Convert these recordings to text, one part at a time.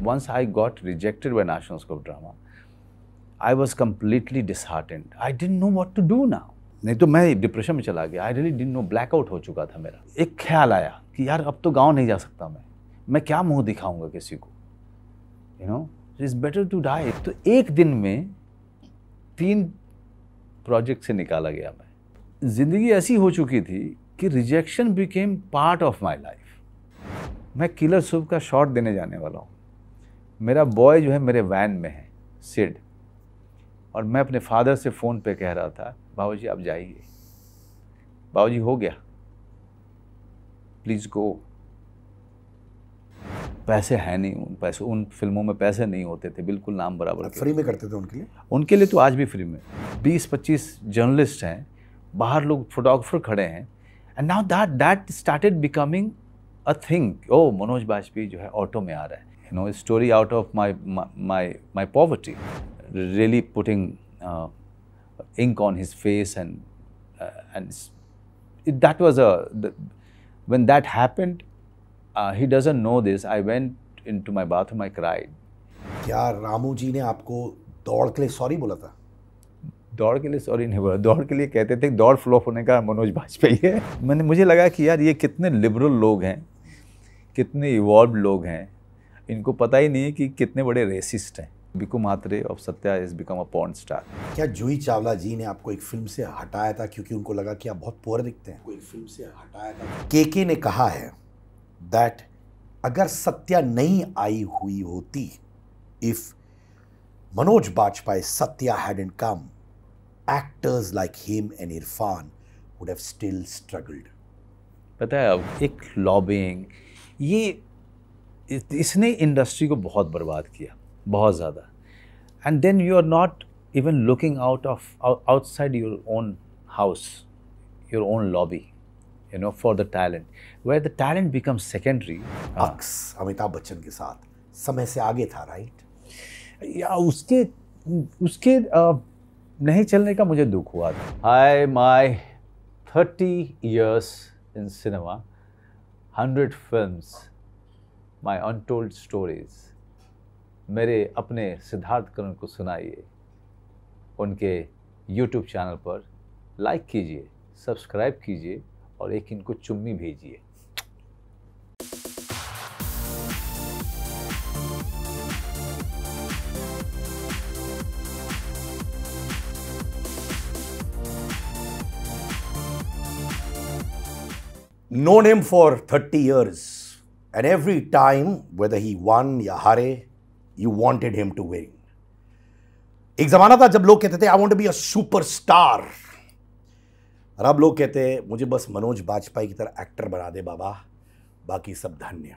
once I got rejected by National School of Drama, I was completely disheartened. I didn't know what to do now. नहीं तो मैं depression में चला गया I really didn't know blackout हो चुका था मेरा एक ख्याल आया कि यार अब तो गांव नहीं जा सकता मैं मैं क्या मुंह दिखाऊंगा किसी को you know it's better to die तो एक दिन में तीन प्रोजेक्ट से निकाला गया मैं ज़िंदगी ऐसी हो चुकी थी कि rejection became part of my life मैं किलर सुब का शॉट देने जाने वाला हूँ मेरा बॉय जो है मेरे वैन में है सिड और मैं अपने फादर से फ़ोन पे कह रहा था बाबू जी आप जाइए बाबू जी हो गया प्लीज़ गो पैसे हैं नहीं उन पैसे उन फिल्मों में पैसे नहीं होते थे बिल्कुल नाम बराबर फ्री में करते थे उनके लिए उनके लिए तो आज भी फ्री में 20-25 जर्नलिस्ट हैं बाहर लोग फोटोग्राफर खड़े हैं and now that that started becoming a thing ओ मनोज बाजपेयी जो है ऑटो में आ रहा है you know, a story out of my, my, my, my poverty, really putting uh, ink on his face and, uh, and it, that was a, the, when that happened, uh, he doesn't know this, I went into my bathroom, I cried. क्या रामू जी ने आपको दौड़ के लिए sorry बोला था दौड़ के लिए सॉरी नहीं बोला दौड़ के लिए कहते थे दौड़ फ्लॉप होने का मनोज वाजपेयी है मैंने मुझे लगा कि यार ये कितने लिबरल लोग हैं कितने इवॉल्व लोग हैं इनको पता ही नहीं है कि कितने बड़े रेसिस्ट हैं Bhiku Mhatre of Satya is become a porn star क्या जूही चावला जी ने आपको एक फिल्म से हटाया था क्योंकि उनको लगा कि आप बहुत पोअर दिखते हैं कोई फिल्म से हटाया था के ने कहा है दैट अगर सत्या नहीं आई हुई होती if Manoj Bajpayee Satya had and come actors like him and Irfan would have still struggled पता है एक लॉबिंग ये इसने इंडस्ट्री को बहुत बर्बाद किया बहुत ज़्यादा and then you are not even looking out of outside your own house your own lobby you know for the talent where the talent become secondary अक्स अमिताभ बच्चन के साथ समय से आगे था राइट या उसके उसके नहीं चलने का मुझे दुख हुआ था I my thirty years in cinema hundred film my untold stories मेरे अपने सिद्धार्थ करण को सुनाइए उनके यूट्यूब चैनल पर लाइक कीजिए सब्सक्राइब कीजिए और एक इनको चुम्मी भेजिए know him for thirty years And every time, whether he won या हारे you wanted him to win. एक ज़माना था जब लोग कहते थे I want be a superstar और अब लोग कहते हैं मुझे बस मनोज बाजपेयी की तरह एक्टर बना दे बाबा बाकी सब धन्य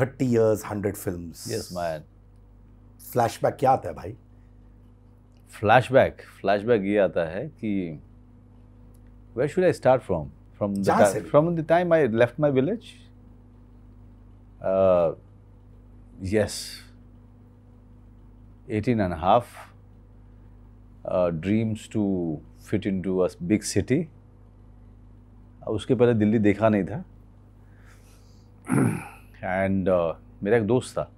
thirty years hundred film yes man flashback क्या आता है भाई फ्लैशबैक बैक ये आता है कि where should I start from from from the time I left my village yes eighteen and half dreams to fit in to a big city उसके पहले दिल्ली देखा नहीं था एंड uh, मेरा एक दोस्त था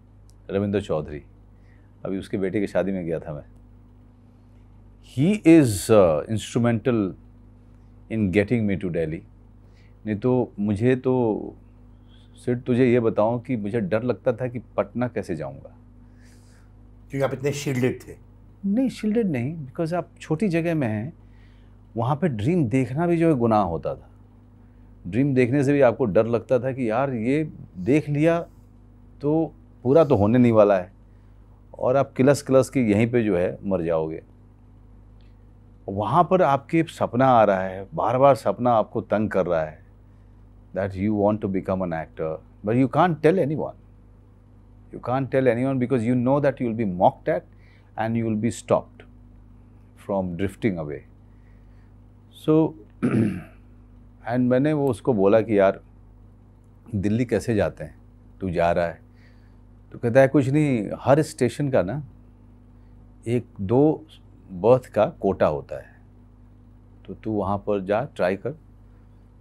रविंद्र चौधरी अभी उसके बेटे की शादी में गया था मैं he is instrumental in getting me to Delhi नहीं तो मुझे तो सिर्फ तुझे ये बताओ कि मुझे डर लगता था कि पटना कैसे जाऊंगा क्योंकि आप इतने शील्डेड थे नहीं शील्डेड नहीं बिकॉज आप छोटी जगह में हैं वहाँ पे ड्रीम देखना भी जो है गुनाह होता था ड्रीम देखने से भी आपको डर लगता था कि यार ये देख लिया तो पूरा तो होने नहीं वाला है और आप क्लस क्लस के यहीं पे जो है मर जाओगे वहाँ पर आपके सपना आ रहा है बार बार सपना आपको तंग कर रहा है that you want to become an actor, but you can't tell anyone. You can't tell anyone because you know that you will be mocked at and you will be stopped from drifting away. So, and मैंने वो उसको बोला कि यार दिल्ली कैसे जाते हैं तू जा रहा है तो कहता है कुछ नहीं हर स्टेशन का ना एक दो बर्थ का कोटा होता है तो तू वहाँ पर जा ट्राई कर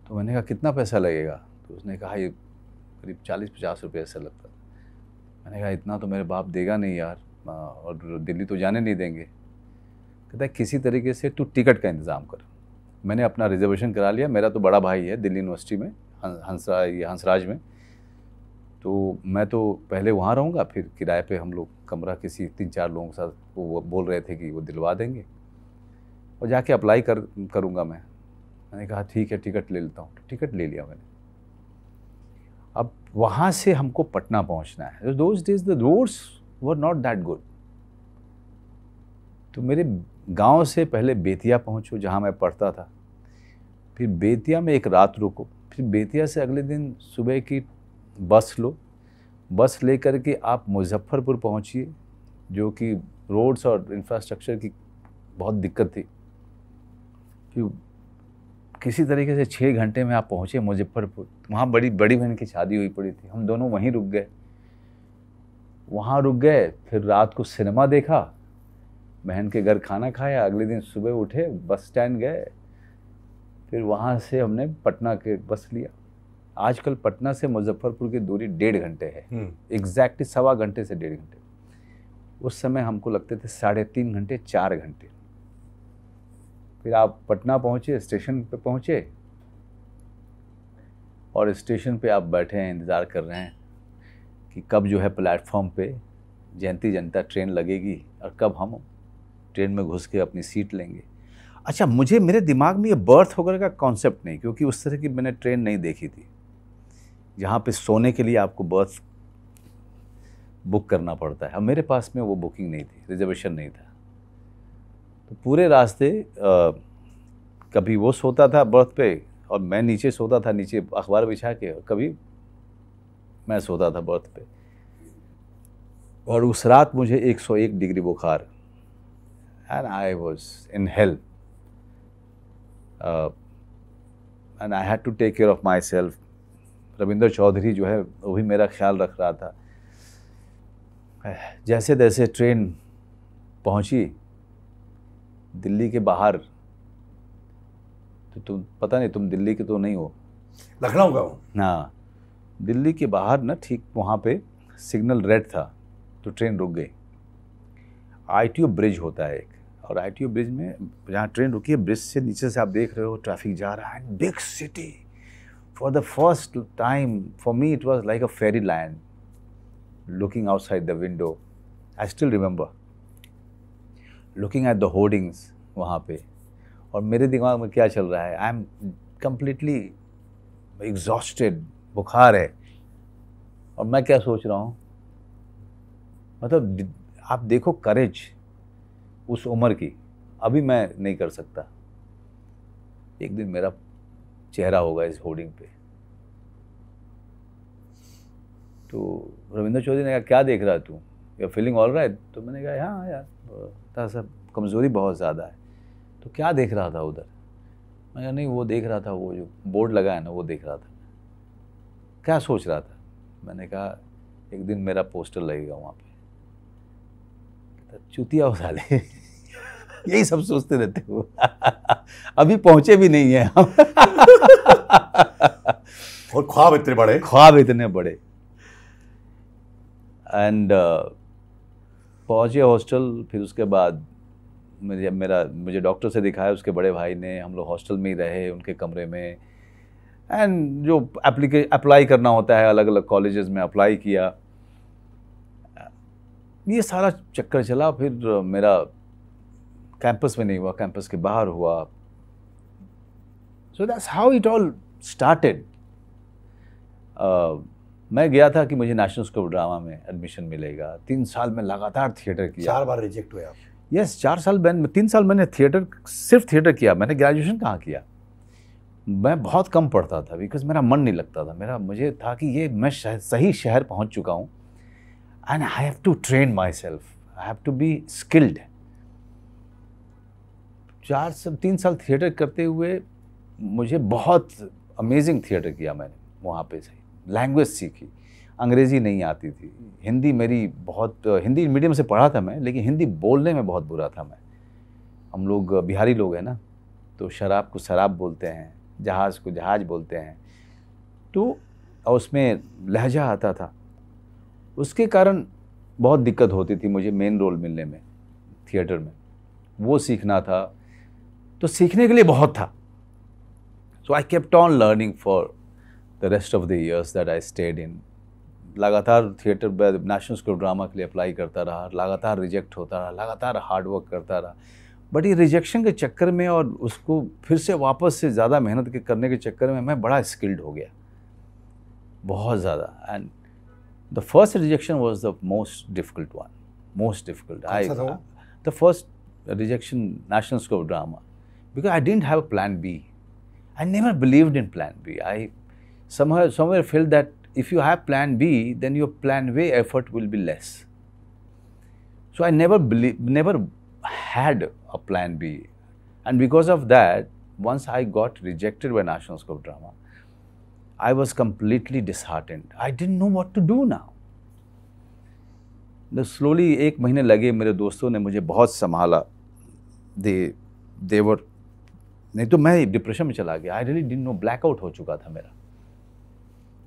तो मैंने कहा कितना पैसा लगेगा तो उसने कहा ये करीब चालीस पचास रुपये ऐसा लगता मैंने कहा इतना तो मेरे बाप देगा नहीं यार हाँ, और दिल्ली तो जाने नहीं देंगे कहता है किसी तरीके से तू टिकट का इंतज़ाम कर मैंने अपना रिजर्वेशन करा लिया मेरा तो बड़ा भाई है दिल्ली यूनिवर्सिटी में हंसरा ये हंसराज में तो मैं तो पहले वहाँ रहूँगा फिर किराए पे हम लोग कमरा किसी तीन चार लोगों के साथ वो बोल रहे थे कि वो दिलवा देंगे और जाके अप्लाई कर करूँगा मैं मैंने कहा ठीक है टिकट ले लेता हूँ टिकट ले लिया मैंने अब वहाँ से हमको पटना पहुँचना है those days the roads were not that good तो मेरे गांव से पहले बेतिया पहुँचो जहाँ मैं पढ़ता था फिर बेतिया में एक रात रुको फिर बेतिया से अगले दिन सुबह की बस लो बस लेकर के आप मुजफ्फ़रपुर पहुँचिए जो कि रोड्स और इंफ्रास्ट्रक्चर की बहुत दिक्कत थी कि किसी तरीके से छः घंटे में आप पहुँचे मुजफ्फरपुर तो वहाँ बड़ी बड़ी बहन की शादी हुई पड़ी थी हम दोनों वहीं रुक गए वहाँ रुक गए फिर रात को सिनेमा देखा बहन के घर खाना खाया अगले दिन सुबह उठे बस स्टैंड गए फिर वहाँ से हमने पटना के बस लिया आजकल पटना से मुजफ्फरपुर की दूरी डेढ़ घंटे है एग्जैक्टली हम्म। सवा घंटे से डेढ़ घंटे उस समय हमको लगते थे साढ़े तीन घंटे चार घंटे फिर आप पटना पहुँचे स्टेशन पे पहुँचे और स्टेशन पे आप बैठे हैं इंतज़ार कर रहे हैं कि कब जो है प्लेटफॉर्म पे जयंती जनता ट्रेन लगेगी और कब हम ट्रेन में घुस के अपनी सीट लेंगे अच्छा मुझे मेरे दिमाग में ये बर्थ वगैरह का कॉन्सेप्ट नहीं क्योंकि उस तरह की मैंने ट्रेन नहीं देखी थी जहाँ पे सोने के लिए आपको बर्थ बुक करना पड़ता है अब मेरे पास में वो बुकिंग नहीं थी रिजर्वेशन नहीं था तो पूरे रास्ते आ, कभी वो सोता था बर्थ पे और मैं नीचे सोता था नीचे अखबार बिछा के और कभी मैं सोता था बर्थ पे और उस रात मुझे 101 डिग्री बुखार and I was in hell and I had to take care of myself Ravindra Chaudhary जो है वो भी मेरा ख्याल रख रहा था जैसे तैसे ट्रेन पहुंची दिल्ली के बाहर तो तुम पता नहीं तुम दिल्ली के तो नहीं हो लखनऊ का हो ना हाँ, दिल्ली के बाहर ना ठीक वहाँ पे सिग्नल रेड था तो ट्रेन रुक गई आईटीओ ब्रिज होता है एक और आईटीओ ब्रिज में जहाँ ट्रेन रुकी है ब्रिज से नीचे से आप देख रहे हो ट्रैफिक जा रहा है big city for the first time for me it was like a fairy land looking outside the window I still remember looking at the hoardings वहाँ पे और मेरे दिमाग में क्या चल रहा है आई एम कम्प्लीटली एग्जॉस्टेड बुखार है और मैं क्या सोच रहा हूँ मतलब आप देखो करेज उस उम्र की अभी मैं नहीं कर सकता एक दिन मेरा चेहरा होगा इस होर्डिंग पे तो रविंद्र चौधरी ने कहा क्या देख रहा है तू यू फीलिंग ऑल राइट तो मैंने कहा हाँ यार थोड़ा कमज़ोरी बहुत ज़्यादा है तो क्या देख रहा था उधर मैं कहा नहीं वो देख रहा था वो जो बोर्ड लगा है ना वो देख रहा था क्या सोच रहा था मैंने कहा एक दिन मेरा पोस्टर लगेगा वहाँ पे चुतिया चुतिया ले यही सब सोचते रहते हो अभी पहुँचे भी नहीं है हम और ख्वाब इतने बड़े ख्वाब इतने बड़े एंड uh, पहुँचे हॉस्टल फिर उसके बाद मुझे मेरा मुझे डॉक्टर से दिखाया उसके बड़े भाई ने हम लोग हॉस्टल में ही रहे उनके कमरे में एंड जो एप्लीके अप्लाई करना होता है अलग अलग कॉलेजेस में अप्लाई किया ये सारा चक्कर चला फिर मेरा कैंपस में नहीं हुआ कैंपस के बाहर हुआ so that's how it all started मैं गया था कि मुझे नेशनल स्कूल ड्रामा में एडमिशन मिलेगा तीन साल में लगातार थिएटर किया चार बार रिजेक्ट हुए आप यस चार साल मैंने तीन साल मैंने थिएटर सिर्फ थिएटर किया मैंने ग्रेजुएशन कहाँ किया मैं बहुत कम पढ़ता था बिकॉज मेरा मन नहीं लगता था मेरा मुझे था कि ये मैं शह, सही शहर पहुँच चुका हूँ and I have to train myself I have to be skilled चार सब तीन साल थिएटर करते हुए मुझे बहुत अमेजिंग थिएटर किया मैंने वहाँ पे सही लैंग्वेज सीखी अंग्रेज़ी नहीं आती थी हिंदी मेरी बहुत हिंदी मीडियम से पढ़ा था मैं लेकिन हिंदी बोलने में बहुत बुरा था मैं हम लोग बिहारी लोग हैं ना तो शराब को शराब बोलते हैं जहाज़ को जहाज बोलते हैं तो और उसमें लहजा आता था उसके कारण बहुत दिक्कत होती थी मुझे मेन रोल मिलने में थिएटर में वो सीखना था तो सीखने के लिए बहुत था so I kept on learning for the rest of the years that I stayed in लगातार थिएटर नेशनल स्कूल ड्रामा के लिए अप्लाई करता रहा लगातार रिजेक्ट होता रहा लगातार हार्ड वर्क करता रहा बट ये रिजेक्शन के चक्कर में और उसको फिर से वापस से ज़्यादा मेहनत के करने के चक्कर में मैं बड़ा स्किल्ड हो गया बहुत ज़्यादा and the first rejection was the most difficult one most difficult I the first rejection national school drama because I didn't have plan B I never believed in plan B I somehow somewhere felt that if you have plan B, then your plan A effort will be less. So I never believe, never had a plan B. And because of that, once I got rejected by National School of Drama, I was completely disheartened. I didn't know what to do now. The slowly एक महीने लगे मेरे दोस्तों ने मुझे बहुत They, दे देवर नहीं तो मैं डिप्रेशन में चला I really didn't know. Blackout हो चुका था मेरा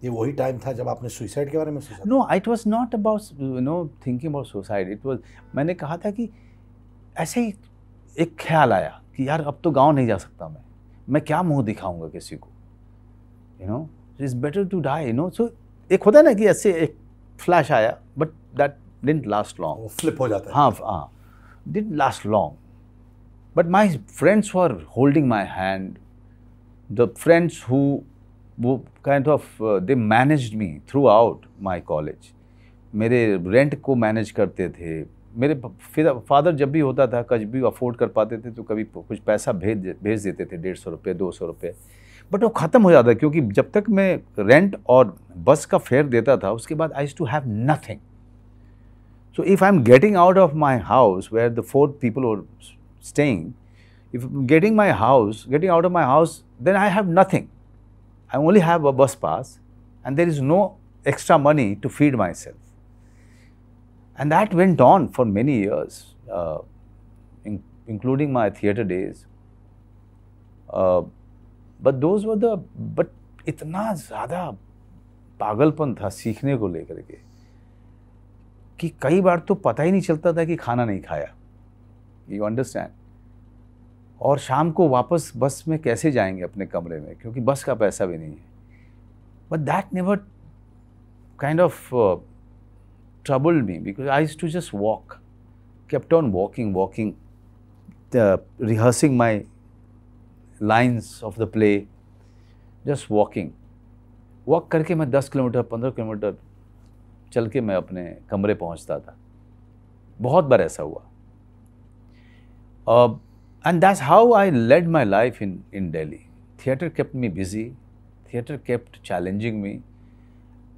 ये वही टाइम था जब आपने सुइसाइड के बारे में सोचा no it was not about no thinking about suicide it was मैंने कहा था कि ऐसे ही एक ख्याल आया कि यार अब तो गांव नहीं जा सकता मैं मैं क्या मुंह दिखाऊंगा किसी को you know it's better to die you know so एक होता है ना कि ऐसे एक फ्लैश आया but that didn't last long flip हो जाता है हाँ हाँ didn't last long but my friends were holding my hand the friends who वो kind of they manage me throughout my college मेरे रेंट को मैनेज करते थे मेरे फिर फादर जब भी होता था कभी भी अफोर्ड कर पाते थे तो कभी कुछ पैसा भेज भेज देते थे डेढ़ सौ रुपये दो सौ रुपये बट वो ख़त्म हो जाता क्योंकि जब तक मैं रेंट और बस का फेयर देता था उसके बाद I to have nothing so if I am getting out of my house where the four people are staying if getting my house getting out of my house then I have nothing I only have a bus pass and there is no extra money to feed myself. And that went on for many years, uh, in, including my theatre days. Uh, but those were the, but itna zada pagalpan tha सीखने ko lekar के ki कई baar तो pata hi nahi chalta tha ki khana nahi khaya. You understand? और शाम को वापस बस में कैसे जाएंगे अपने कमरे में क्योंकि बस का पैसा भी नहीं है but that never kind of trouble me because I to just walk kept on walking walking rehearsing my lines of the play just walking walk करके मैं 10 किलोमीटर 15 किलोमीटर चल के मैं अपने कमरे पहुंचता था बहुत बार ऐसा हुआ अब uh, And that's how I led my life in, in Delhi. Theatre kept me busy, theatre kept challenging me,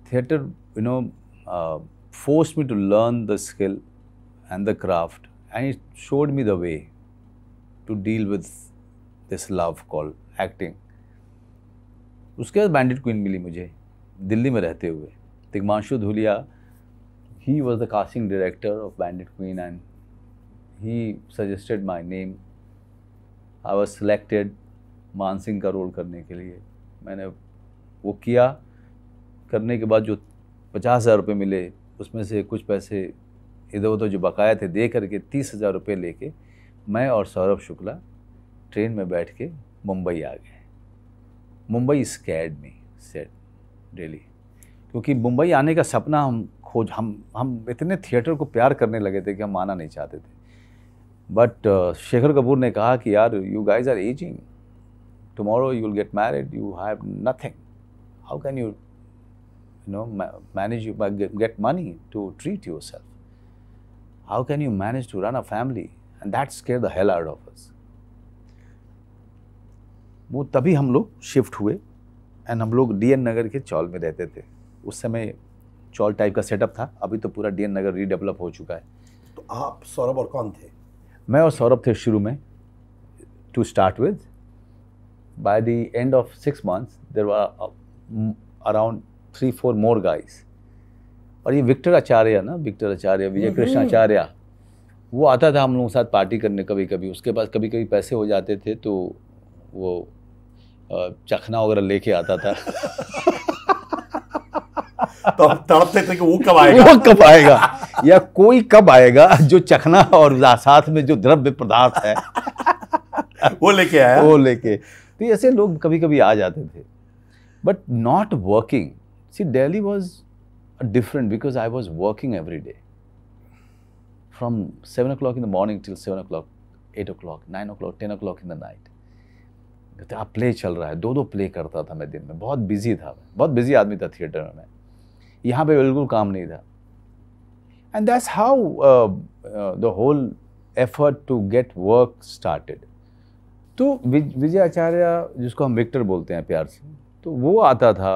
theatre, you know, uh, forced me to learn the skill and the craft, and it showed me the way to deal with this love called acting. उसके बाद Bandit queen मिली मुझे दिल्ली में रहते हुए Tigmanshu Dhulia he was the casting director of bandit queen and he suggested my name I was selected Man Singh का role करने के लिए मैंने वो किया करने के बाद जो पचास हज़ार रुपये मिले उसमें से कुछ पैसे इधर उधर जो बकाया थे दे करके तीस हज़ार रुपये लेके मैं और सौरभ शुक्ला ट्रेन में बैठ के मुंबई आ गए मुंबई स्कैड में सेट डेली क्योंकि मुंबई आने का सपना हम खोज हम हम इतने थिएटर को प्यार करने लगे थे कि हम आना नहीं चाहते थे बट शेखर कपूर ने कहा कि यार you guys are aging tomorrow you will get married you have nothing how can you you know manage you get money to treat yourself how can you manage to run a family and that's care the hell out of वो तभी हम लोग shift हुए and हम लोग N नगर के चौल में रहते थे उस समय चौल टाइप का सेटअप था अभी तो पूरा एन नगर रीडेवलप हो चुका है तो आप सौरभ और कौन थे मैं और सौरभ थे शुरू में to start with by the end of six months there were around three four more guys और ये विक्टर आचार्य ना विक्टर आचार्य विजय हम्म, कृष्ण हम्म। आचार्य वो आता था हम लोगों के साथ पार्टी करने कभी कभी उसके पास कभी कभी पैसे हो जाते थे तो वो uh, चखना वगैरह लेके आता था तो तड़पते थे कि वो कब आएगा वो कब आएगा या कोई कब आएगा जो चखना और साथ में जो द्रव्य पदार्थ है वो लेके आया वो लेके तो ऐसे लोग कभी कभी आ जाते थे but not working see Delhi was different because I was working every day from seven o'clock in the morning till seven o'clock eight o'clock nine o'clock ten o'clock in the night कहते आप play चल रहा है दो दो play करता था मैं दिन में बहुत बिजी था मैं बहुत बिजी आदमी था थिएटर में यहाँ पे बिल्कुल काम नहीं था and that's how the whole effort to get work started तो विजय आचार्य जिसको हम विक्टर बोलते हैं प्यार से तो वो आता था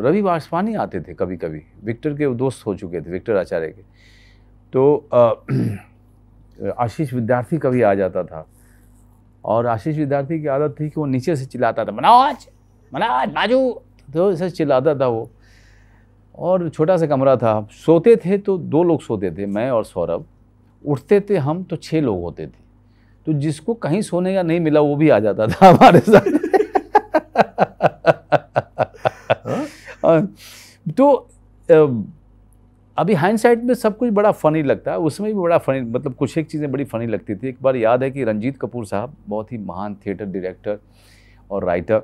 रवि वासवानी आते थे कभी कभी विक्टर के दोस्त हो चुके थे विक्टर आचार्य के तो uh, आशीष विद्यार्थी कभी आ जाता था और आशीष विद्यार्थी की आदत थी कि वो नीचे से चिल्लाता था मनाज मनाज बाजू तो ऐसे चिल्लाता था वो और छोटा सा कमरा था सोते थे तो दो लोग सोते थे मैं और सौरभ उठते थे हम तो छः लोग होते थे तो जिसको कहीं सोने का नहीं मिला वो भी आ जाता था हमारे साथ हाँ? तो अभी हाइंडसाइट में सब कुछ बड़ा फ़नी लगता है उसमें भी बड़ा फ़नी मतलब कुछ एक चीज़ें बड़ी फ़नी लगती थी एक बार याद है कि रंजीत कपूर साहब बहुत ही महान थिएटर डायरेक्टर और राइटर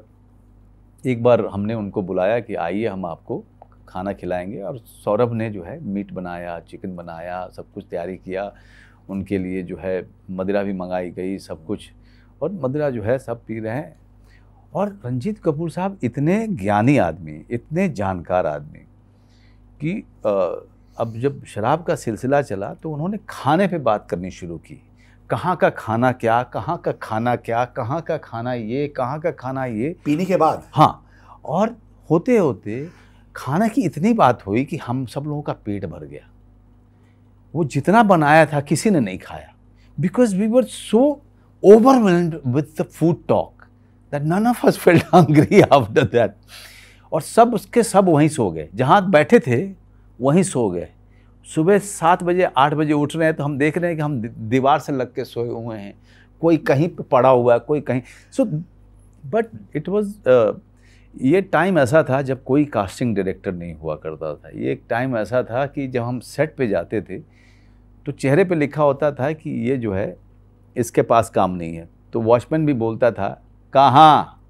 एक बार हमने उनको बुलाया कि आइए हम आपको खाना खिलाएंगे और सौरभ ने जो है मीट बनाया चिकन बनाया सब कुछ तैयारी किया उनके लिए जो है मदिरा भी मंगाई गई सब कुछ और मदिरा जो है सब पी रहे हैं और रंजीत कपूर साहब इतने ज्ञानी आदमी इतने जानकार आदमी कि अब जब शराब का सिलसिला चला तो उन्होंने खाने पे बात करनी शुरू की कहाँ का खाना क्या कहाँ का खाना क्या कहाँ का खाना ये कहाँ का खाना ये पीने के बाद हाँ और होते होते खाना की इतनी बात हुई कि हम सब लोगों का पेट भर गया वो जितना बनाया था किसी ने नहीं खाया because we were so overwhelmed with the food talk that none of us felt hungry after that और सब उसके सब वहीं सो गए जहाँ बैठे थे वहीं सो गए सुबह सात बजे आठ बजे उठ रहे हैं तो हम देख रहे हैं कि हम दीवार से लग के सोए हुए हैं कोई कहीं पे पड़ा हुआ है कोई कहीं सो बट इट वॉज ये टाइम ऐसा था जब कोई कास्टिंग डायरेक्टर नहीं हुआ करता था ये एक टाइम ऐसा था कि जब हम सेट पे जाते थे तो चेहरे पे लिखा होता था कि ये जो है इसके पास काम नहीं है तो वॉचमैन भी बोलता था कहाँ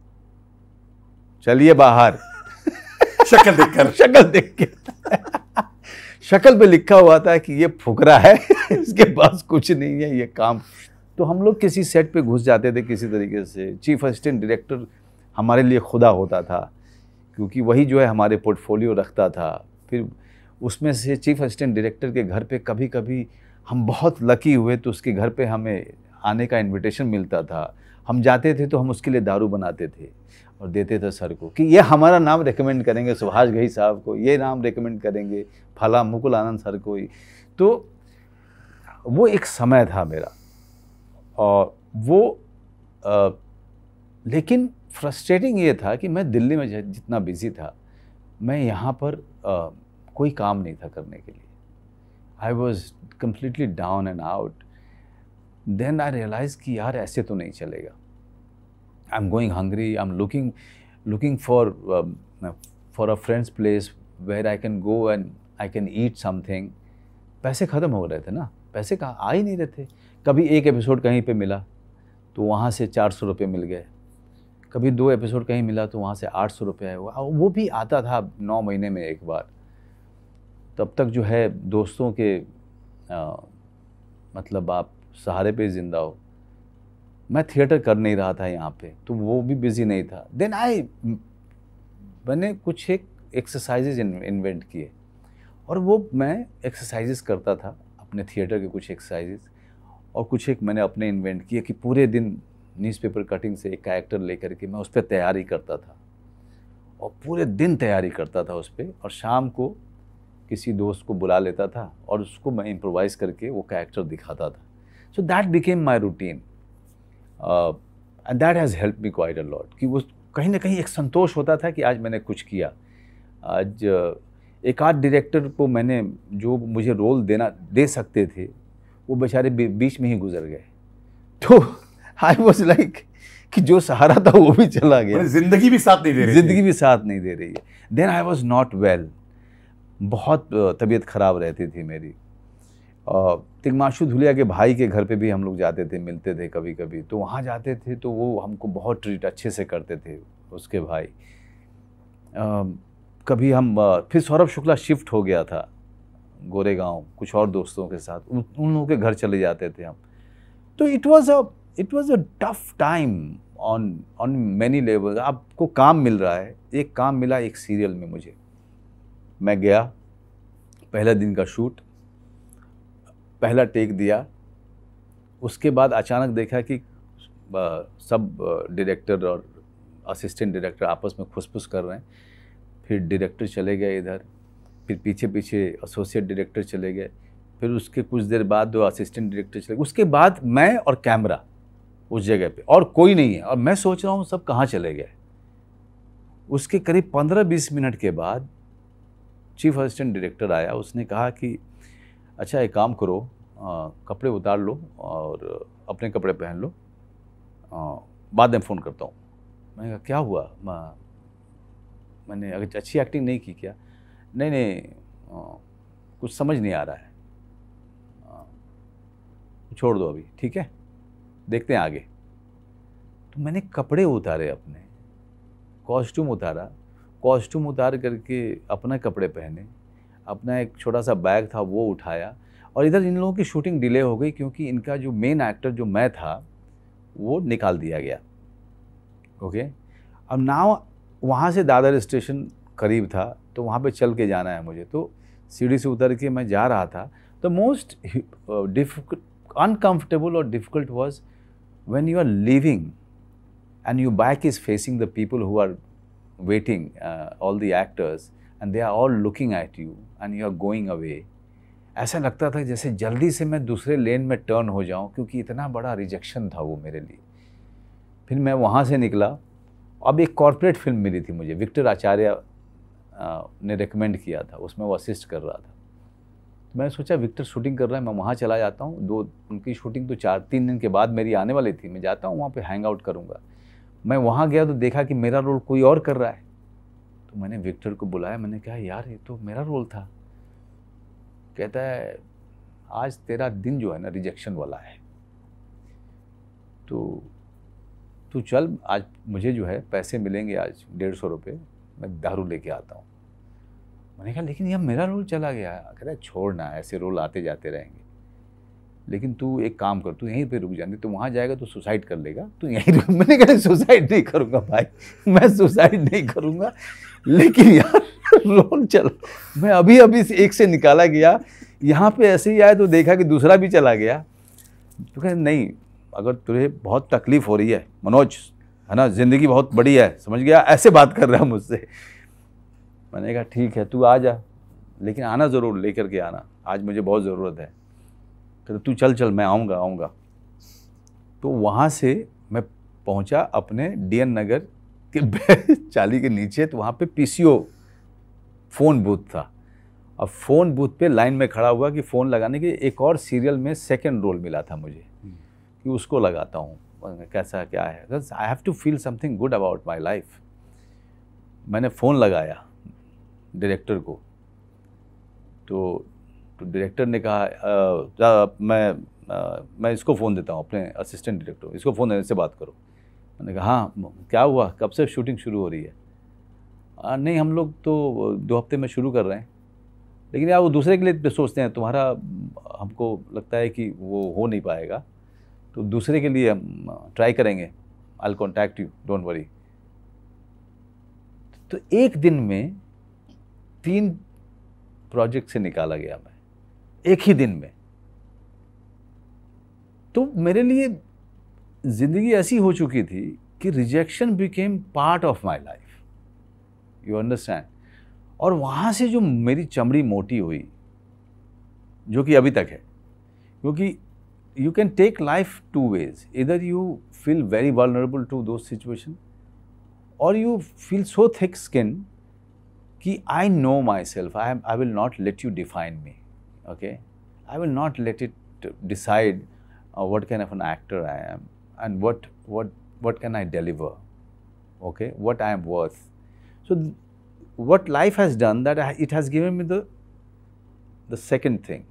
चलिए बाहर शक्ल देख कर शक्ल देख के शक्ल पे लिखा हुआ था कि ये फुकरा है इसके पास कुछ नहीं है ये काम तो हम लोग किसी सेट पे घुस जाते थे किसी तरीके से चीफ असिस्टेंट डायरेक्टर हमारे लिए खुदा होता था क्योंकि वही जो है हमारे पोर्टफोलियो रखता था फिर उसमें से चीफ असिस्टेंट डायरेक्टर के घर पे कभी कभी हम बहुत लकी हुए तो उसके घर पे हमें आने का इनविटेशन मिलता था हम जाते थे तो हम उसके लिए दारू बनाते थे और देते थे सर को कि ये हमारा नाम रेकमेंड करेंगे सुभाष घई साहब को ये नाम रेकमेंड करेंगे फला मुकुल आनंद सर को ही तो वो एक समय था मेरा और वो आ, लेकिन फ्रस्ट्रेटिंग ये था कि मैं दिल्ली में जितना बिज़ी था मैं यहाँ पर आ, कोई काम नहीं था करने के लिए I was completely down and out then I realise कि यार ऐसे तो नहीं चलेगा I am going hungry I am looking looking for for a friend's place where I can go and I can eat something पैसे ख़त्म हो रहे थे ना पैसे कहाँ आ ही नहीं रहे थे कभी एक एपिसोड कहीं पे मिला तो वहाँ से चार सौ रुपये मिल गए कभी दो एपिसोड कहीं मिला तो वहाँ से आठ सौ रुपया हुआ वो भी आता था नौ महीने में एक बार तब तक जो है दोस्तों के आ, मतलब आप सहारे पे ज़िंदा हो मैं थिएटर कर नहीं रहा था यहाँ पे तो वो भी बिज़ी नहीं था देन आई मैंने कुछ एक एक्सरसाइजेज इन्वेंट किए और वो मैं एक्सरसाइजेस करता था अपने थिएटर के कुछ एक्सरसाइजेस और कुछ एक मैंने अपने इन्वेंट किए कि पूरे दिन न्यूज़पेपर कटिंग से एक कैरेक्टर लेकर के मैं उस पर तैयारी करता था और पूरे दिन तैयारी करता था उस पर और शाम को किसी दोस्त को बुला लेता था और उसको मैं इम्प्रोवाइज़ करके वो कैरेक्टर दिखाता था so that became my routine and that has help me quite a lot कि वो कहीं ना कहीं एक संतोष होता था कि आज मैंने कुछ किया आज uh, एक आध डायरेक्टर को मैंने जो मुझे रोल देना दे सकते थे वो बेचारे बीच में ही गुजर गए तो आई वॉज लाइक कि जो सहारा था वो भी चला गया मतलब जिंदगी भी साथ नहीं दे रही जिंदगी भी साथ नहीं दे रही है then I was not well बहुत तबीयत ख़राब रहती थी मेरी तिगमाशु धुलिया के भाई के घर पे भी हम लोग जाते थे मिलते थे कभी कभी तो वहाँ जाते थे तो वो हमको बहुत ट्रीट अच्छे से करते थे उसके भाई आ, कभी हम फिर सौरभ शुक्ला शिफ्ट हो गया था गोरेगांव कुछ और दोस्तों के साथ उन, उन लोगों के घर चले जाते थे हम तो it was a it was a tough time on on many level आपको काम मिल रहा है एक काम मिला एक सीरियल में मुझे मैं गया पहला दिन का शूट पहला टेक दिया उसके बाद अचानक देखा कि सब डायरेक्टर और असिस्टेंट डायरेक्टर आपस में खुसफुस कर रहे हैं फिर डायरेक्टर चले गए इधर फिर पीछे पीछे एसोसिएट डायरेक्टर चले गए फिर उसके कुछ देर बाद दो असिस्टेंट डायरेक्टर चले गए उसके बाद मैं और कैमरा उस जगह पे और कोई नहीं है और मैं सोच रहा हूँ सब कहाँ चले गए उसके करीब पंद्रह बीस मिनट के बाद चीफ असिस्टेंट डायरेक्टर आया उसने कहा कि अच्छा एक काम करो आ, कपड़े उतार लो और अपने कपड़े पहन लो आ, बाद में फ़ोन करता हूँ मैंने कहा क्या हुआ मा, मैंने अगर अच्छी एक्टिंग नहीं की क्या नहीं नहीं आ, कुछ समझ नहीं आ रहा है छोड़ दो अभी ठीक है देखते हैं आगे तो मैंने कपड़े उतारे अपने कॉस्ट्यूम उतारा कॉस्ट्यूम उतार करके अपना कपड़े पहने अपना एक छोटा सा बैग था वो उठाया और इधर इन लोगों की शूटिंग डिले हो गई क्योंकि इनका जो मेन एक्टर जो मैं था वो निकाल दिया गया ओके अब नाव वहाँ से दादर स्टेशन करीब था तो वहाँ पे चल के जाना है मुझे तो सीढ़ी से उतर के मैं जा रहा था द मोस्ट डिफिक अनकम्फर्टेबल और difficult was when you are leaving and your back is facing the people who are waiting, uh, all the actors, and they are all looking at you and you are going away, ऐसा लगता था जैसे जल्दी से मैं दूसरे लेन में turn हो जाऊं क्योंकि इतना बड़ा रिजेक्शन था वो मेरे लिए फिर मैं वहाँ से निकला अब एक कॉरपोरेट फिल्म मिली थी मुझे विक्टर आचार्य ने रिकमेंड किया था उसमें वो असिस्ट कर रहा था मैंने सोचा विक्टर शूटिंग कर रहा है मैं वहाँ चला जाता हूँ दो उनकी शूटिंग तो चार तीन दिन के बाद मेरी आने वाली थी मैं जाता हूँ वहाँ पर हैंग आउट करूँगा मैं वहाँ गया तो देखा कि मेरा रोल कोई और कर रहा है तो मैंने विक्टर को बुलाया मैंने कहा यार ये तो मेरा रोल था कहता है आज तेरा दिन जो है ना रिजेक्शन वाला है तो तू चल आज मुझे जो है पैसे मिलेंगे आज डेढ़ सौ रुपये मैं दारू लेके आता हूँ मैंने कहा लेकिन यह मेरा रोल चला गया कह रहा छोड़ना ऐसे रोल आते जाते रहेंगे लेकिन तू एक काम कर तू यहीं पे रुक जाने तो वहाँ जाएगा तो सुसाइड कर लेगा तू यहीं रुक मैंने कहा सुसाइड नहीं करूँगा भाई मैं सुसाइड नहीं करूँगा लेकिन यार रोल चल मैं अभी अभी एक से निकाला गया यहाँ पे ऐसे ही आया तो देखा कि दूसरा भी चला गया तो कह नहीं अगर तुझे बहुत तकलीफ़ हो रही है मनोज है ना ज़िंदगी बहुत बड़ी है समझ गया ऐसे बात कर रहा मुझसे मैंने कहा ठीक है तू आ जा लेकिन आना ज़रूर लेकर के आना आज मुझे बहुत ज़रूरत है कहते तू चल चल मैं आऊँगा आऊँगा तो वहाँ से मैं पहुँचा अपने एन नगर के चाली के नीचे तो वहाँ पे ओ फ़ोन बूथ था अब फ़ोन बूथ पे लाइन में खड़ा हुआ कि फ़ोन लगाने के एक और सीरियल में सेकंड रोल मिला था मुझे कि उसको लगाता हूँ कैसा क्या है I have to feel something good about my life मैंने फ़ोन लगाया डायरेक्टर को तो तो डायरेक्टर ने कहा आ, मैं आ, मैं इसको फ़ोन देता हूँ अपने असिस्टेंट डायरेक्टर इसको फ़ोन देने से बात करो मैंने कहा हाँ क्या हुआ कब से शूटिंग शुरू हो रही है आ, नहीं हम लोग तो दो हफ्ते में शुरू कर रहे हैं लेकिन यार वो दूसरे के लिए तो सोचते हैं तुम्हारा हमको लगता है कि वो हो नहीं पाएगा तो दूसरे के लिए हम ट्राई करेंगे I contact you don't worry तो एक दिन में तीन प्रोजेक्ट से निकाला गया मैं एक ही दिन में तो मेरे लिए ज़िंदगी ऐसी हो चुकी थी कि rejection became part of my life you understand और वहाँ से जो मेरी चमड़ी मोटी हुई जो कि अभी तक है क्योंकि you can take life two ways इधर you feel very vulnerable to those situation और you feel so thick skin I know myself. I will not let you define me. okay i will not let it decide uh, what kind of an actor i am and what what what can i deliver okay what i am worth so what life has done that it has given me the the second thing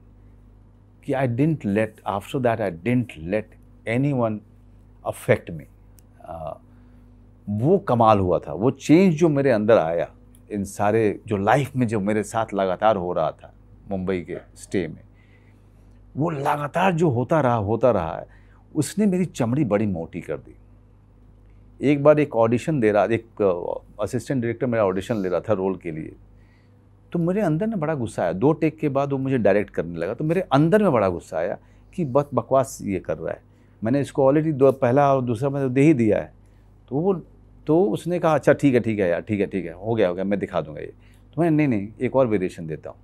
i didn't let after that i didn't let anyone affect me uh, वो कमाल हुआ था वो change जो मेरे अंदर आया इन सारे जो लाइफ में जो मेरे साथ लगातार हो रहा था मुंबई के स्टे में वो लगातार जो होता रहा होता रहा है उसने मेरी चमड़ी बड़ी मोटी कर दी एक बार एक ऑडिशन दे रहा एक असिस्टेंट डायरेक्टर मेरा ऑडिशन ले रहा था रोल के लिए तो मेरे अंदर ना बड़ा गुस्सा आया दो टेक के बाद वो मुझे डायरेक्ट करने लगा तो मेरे अंदर में बड़ा गुस्सा आया कि बस बकवास ये कर रहा है मैंने इसको ऑलरेडी दो पहला और दूसरा मैंने दे ही दिया है तो वो तो उसने कहा अच्छा ठीक है ठीक है यार ठीक है ठीक है हो गया हो गया मैं दिखा दूंगा ये तो मैंने नहीं नहीं एक और वेरिएशन देता हूँ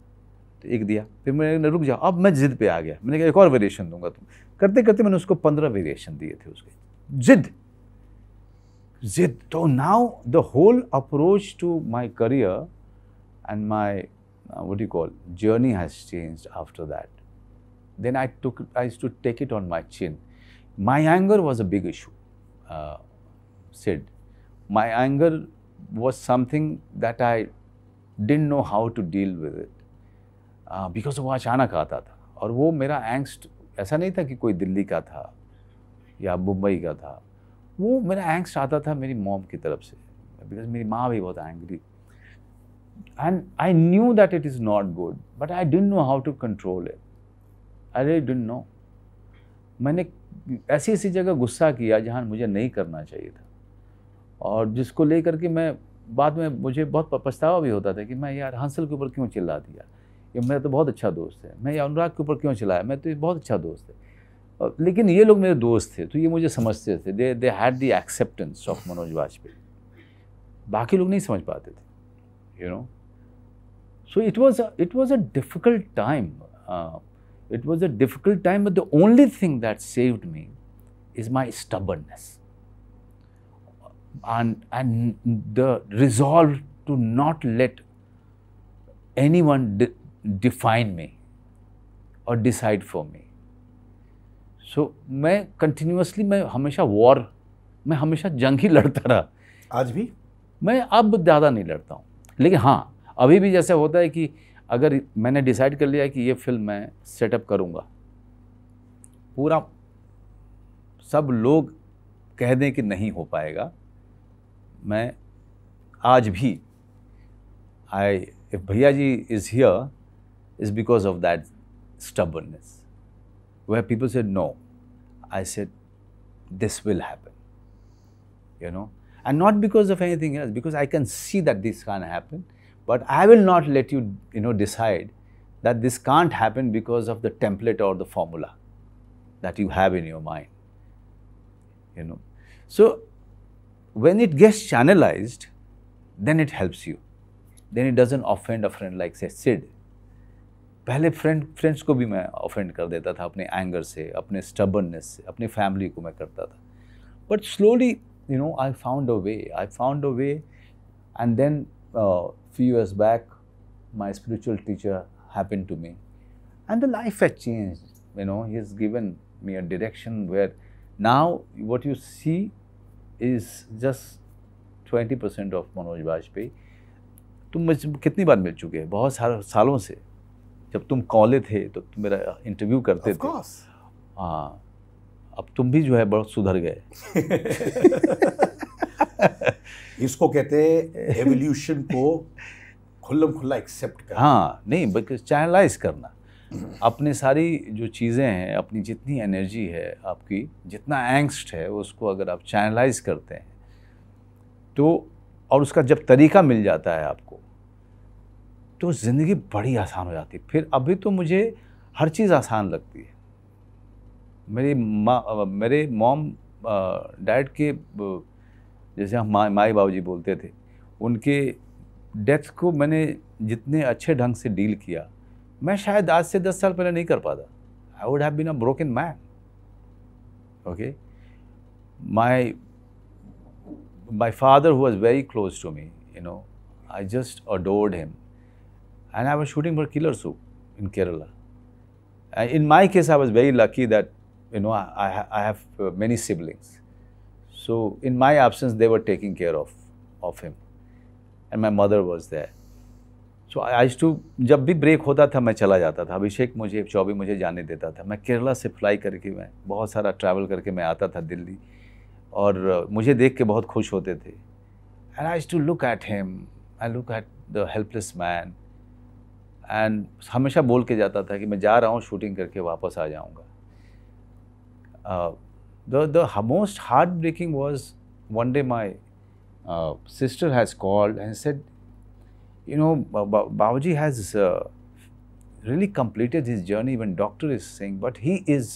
तो एक दिया फिर मैंने रुक जाओ अब मैं जिद पे आ गया मैंने कहा एक और वेरिएशन दूंगा तुम करते करते मैंने उसको पंद्रह वेरिएशन दिए थे उसके जिद जिद तो now the whole approach to my career and my what you call journey has change after that then I took I to take it on my chin my anger was a big issue Sid my anger was something that I didn't know how to deal with it because uh, वो अचानक आता था और वो मेरा angst ऐसा नहीं था कि कोई दिल्ली का था या मुंबई का था वो मेरा एंगस्ट आता था मेरी मॉम की तरफ से बिकॉज मेरी माँ भी बहुत angry and I knew that it is not good but I didn't know how to control it I rate didn't know मैंने ऐसी ऐसी जगह गुस्सा किया जहाँ मुझे नहीं करना चाहिए था और जिसको लेकर के मैं बाद में मुझे बहुत पछतावा भी होता था कि मैं यार हंसल के ऊपर क्यों चिल्ला दिया ये मेरा तो बहुत अच्छा दोस्त है मैं यार अनुराग के ऊपर क्यों चिल्लाया मैं तो ये बहुत अच्छा दोस्त है और लेकिन ये लोग मेरे दोस्त थे तो ये मुझे समझते थे they they had the acceptance of Manoj Vajpayee बाकी लोग नहीं समझ पाते थे you know so it was it was a difficult time it was a difficult time but the only thing that saved me is my stubbornness and, and the resolve to not let anyone de define me और decide for me so मैं continuously मैं हमेशा war मैं हमेशा जंग ही लड़ता रहा आज भी मैं अब ज़्यादा नहीं लड़ता हूँ लेकिन हाँ अभी भी जैसे होता है कि अगर मैंने डिसाइड कर लिया कि ये फिल्म मैं सेटअप करूँगा पूरा सब लोग कह दें कि नहीं हो पाएगा मैं आज if Bhaiyaji is here, is because of that stubbornness. Where people said no, I said this will happen. You know, and not because of anything else, because I can see that this can happen, but I will not let you, you know, decide that this can't happen because of the template or the formula that you have in your mind. You know, so when it gets channelized, then it helps you. Then it doesn't offend a friend like say Sid. पहले friend friends को भी मैं offend कर देता था अपने anger से अपने स्टबननेस से अपनी फैमिली को मैं करता था but slowly you know I found a way I found a way and then few years back my spiritual teacher happened to me. And the life had changed. You know, he has given me a direction where now what you see just twenty percent of Manoj Vajpayee तुम मुझ कितनी बार मिल चुके हैं बहुत सारे सालों से जब तुम कॉले थे तो तुम मेरा इंटरव्यू करते थे हाँ अब तुम भी जो है बहुत सुधर गए इसको कहते हैं एवोल्यूशन को खुल्लम खुल्ला एक्सेप्ट करना हाँ नहीं बल्कि चैनलाइज करना अपनी सारी जो चीज़ें हैं अपनी जितनी एनर्जी है आपकी जितना एंगस्ट है उसको अगर आप चैनलाइज करते हैं तो और उसका जब तरीका मिल जाता है आपको तो ज़िंदगी बड़ी आसान हो जाती है फिर अभी तो मुझे हर चीज़ आसान लगती है मेरी माँ मेरे मॉम डैड के जैसे हम मा, माई बाबू जी बोलते थे उनके डेथ को मैंने जितने अच्छे ढंग से डील किया मैं शायद आज से दस साल पहले नहीं कर पाता I would have been a broken man okay my my father who was very close to me you know I just a adored him and I was shooting for killer soup in Kerala in my case I was very lucky that you know I have many siblings so in my absence they were taking care of of him and my mother was that so I आज to जब भी break होता था मैं चला जाता था अभिषेक मुझे चौबी मुझे जाने देता था मैं केरला से फ्लाई करके मैं बहुत सारा ट्रैवल करके मैं आता था दिल्ली और uh, मुझे देख के बहुत खुश होते थे and I to look at him I look at the helpless man and हमेशा बोल के जाता था कि मैं जा रहा हूँ शूटिंग करके वापस आ जाऊँगा the the most heartbreaking was one day my sister has called and said you know Babuji has really completed his journey journey doctor is is but he is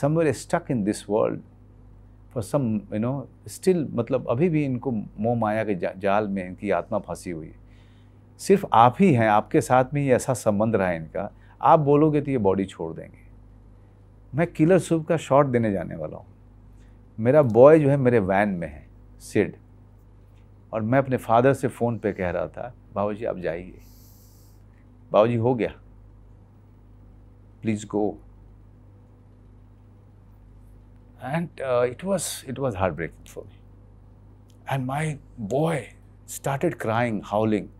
somewhere stuck in this world for some you know still मतलब अभी भी इनको मोह माया के जाल में इनकी आत्मा फंसी हुई है सिर्फ आप ही हैं आपके साथ में ही ऐसा संबंध रहा है इनका आप बोलोगे तो ये बॉडी छोड़ देंगे मैं किलर सुबह का शॉट देने जाने वाला हूँ मेरा बॉय जो है मेरे वैन में है सिड और मैं अपने फादर से फ़ोन पे कह रहा था बाबा जी आप जाइए बाबा जी हो गया please go and uh, it was it was heartbreaking for me and my boy started crying howling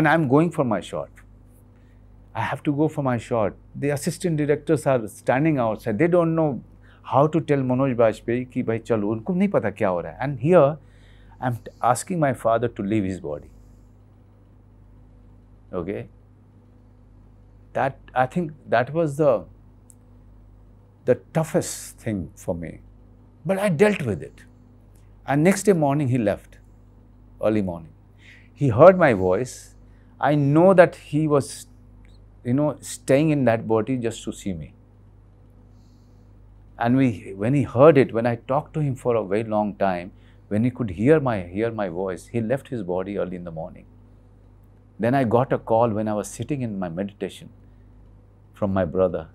and i'm going for my shot i have to go for my shot the assistant directors are standing outside they don't know how to tell manoj bajpayee ki bhai chalo unko nahi pata kya ho raha hai and here i'm asking my father to leave his body okay that i think that was the the toughest thing for me but i dealt with it and next day morning he left early morning he heard my voice i know that he was you know staying in that body just to see me and we when he heard it when i talked to him for a very long time when he could hear my hear my voice he left his body early in the morning then I got a call when I was sitting in my meditation from my brother,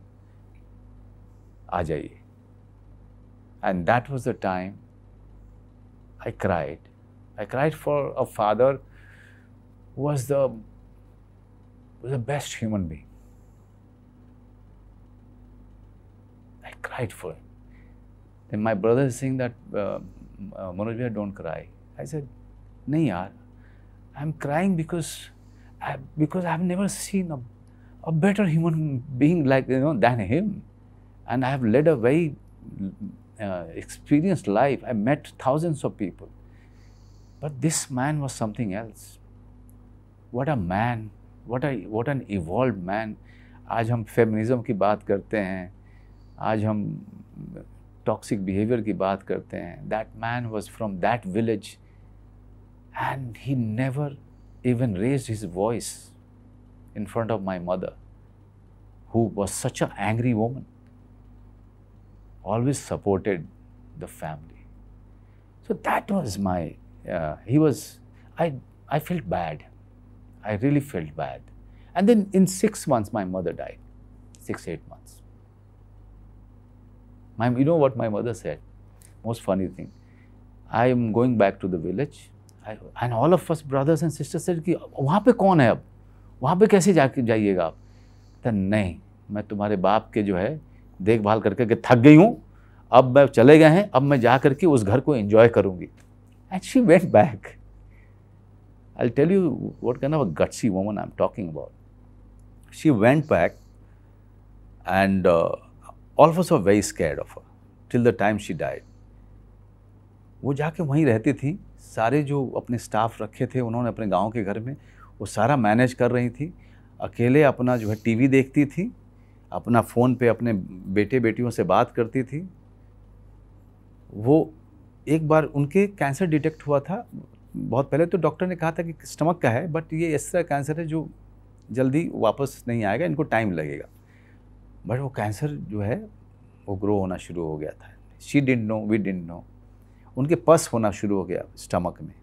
Ajayi. And that was the time I cried. I cried for a father who was the, was the best human being. I cried for him. Then my brother is saying that, uh, uh don't cry. I said, nahi yaar, I'm crying because I, because I've never seen a, a better human being like you know than him, and I have led a very uh, experienced life. I met thousands of people, but this man was something else. What a man! What a what an evolved man! आज हम feminism की बात करते हैं आज हम toxic behaviour की बात करते हैं that man was from that village and he never even raised his voice in front of my mother, who was such an angry woman, always supported the family. So that was my, uh, he was, I, I felt bad. I really felt bad. And then in six months, my mother died. Six, eight months. My, you know what my mother said? Most funny thing. I am going back to the village and all of first brothers and sisters said कि वहाँ पे कौन है अब वहाँ पे कैसे जा जाइएगा आप तो नहीं मैं तुम्हारे बाप के जो है देखभाल करके के थक गई हूँ अब मैं चले गए हैं अब मैं जा कर के उस घर को इन्जॉय करूँगी and she went back I tell you what can got see woman I am talking about she went back and all fears very scared of till the time she died वो जाके वहीं रहती थी सारे जो अपने staff रखे थे उन्होंने अपने गांव के घर में वो सारा मैनेज कर रही थी अकेले अपना जो है टीवी देखती थी अपना फ़ोन पे अपने बेटे बेटियों से बात करती थी वो एक बार उनके कैंसर डिटेक्ट हुआ था बहुत पहले तो डॉक्टर ने कहा था कि स्टमक का है बट ये इस तरह कैंसर है जो जल्दी वापस नहीं आएगा इनको टाइम लगेगा बट वो कैंसर जो है वो ग्रो होना शुरू हो गया था she didn't know we didn't know उनके पस होना शुरू हो गया स्टमक में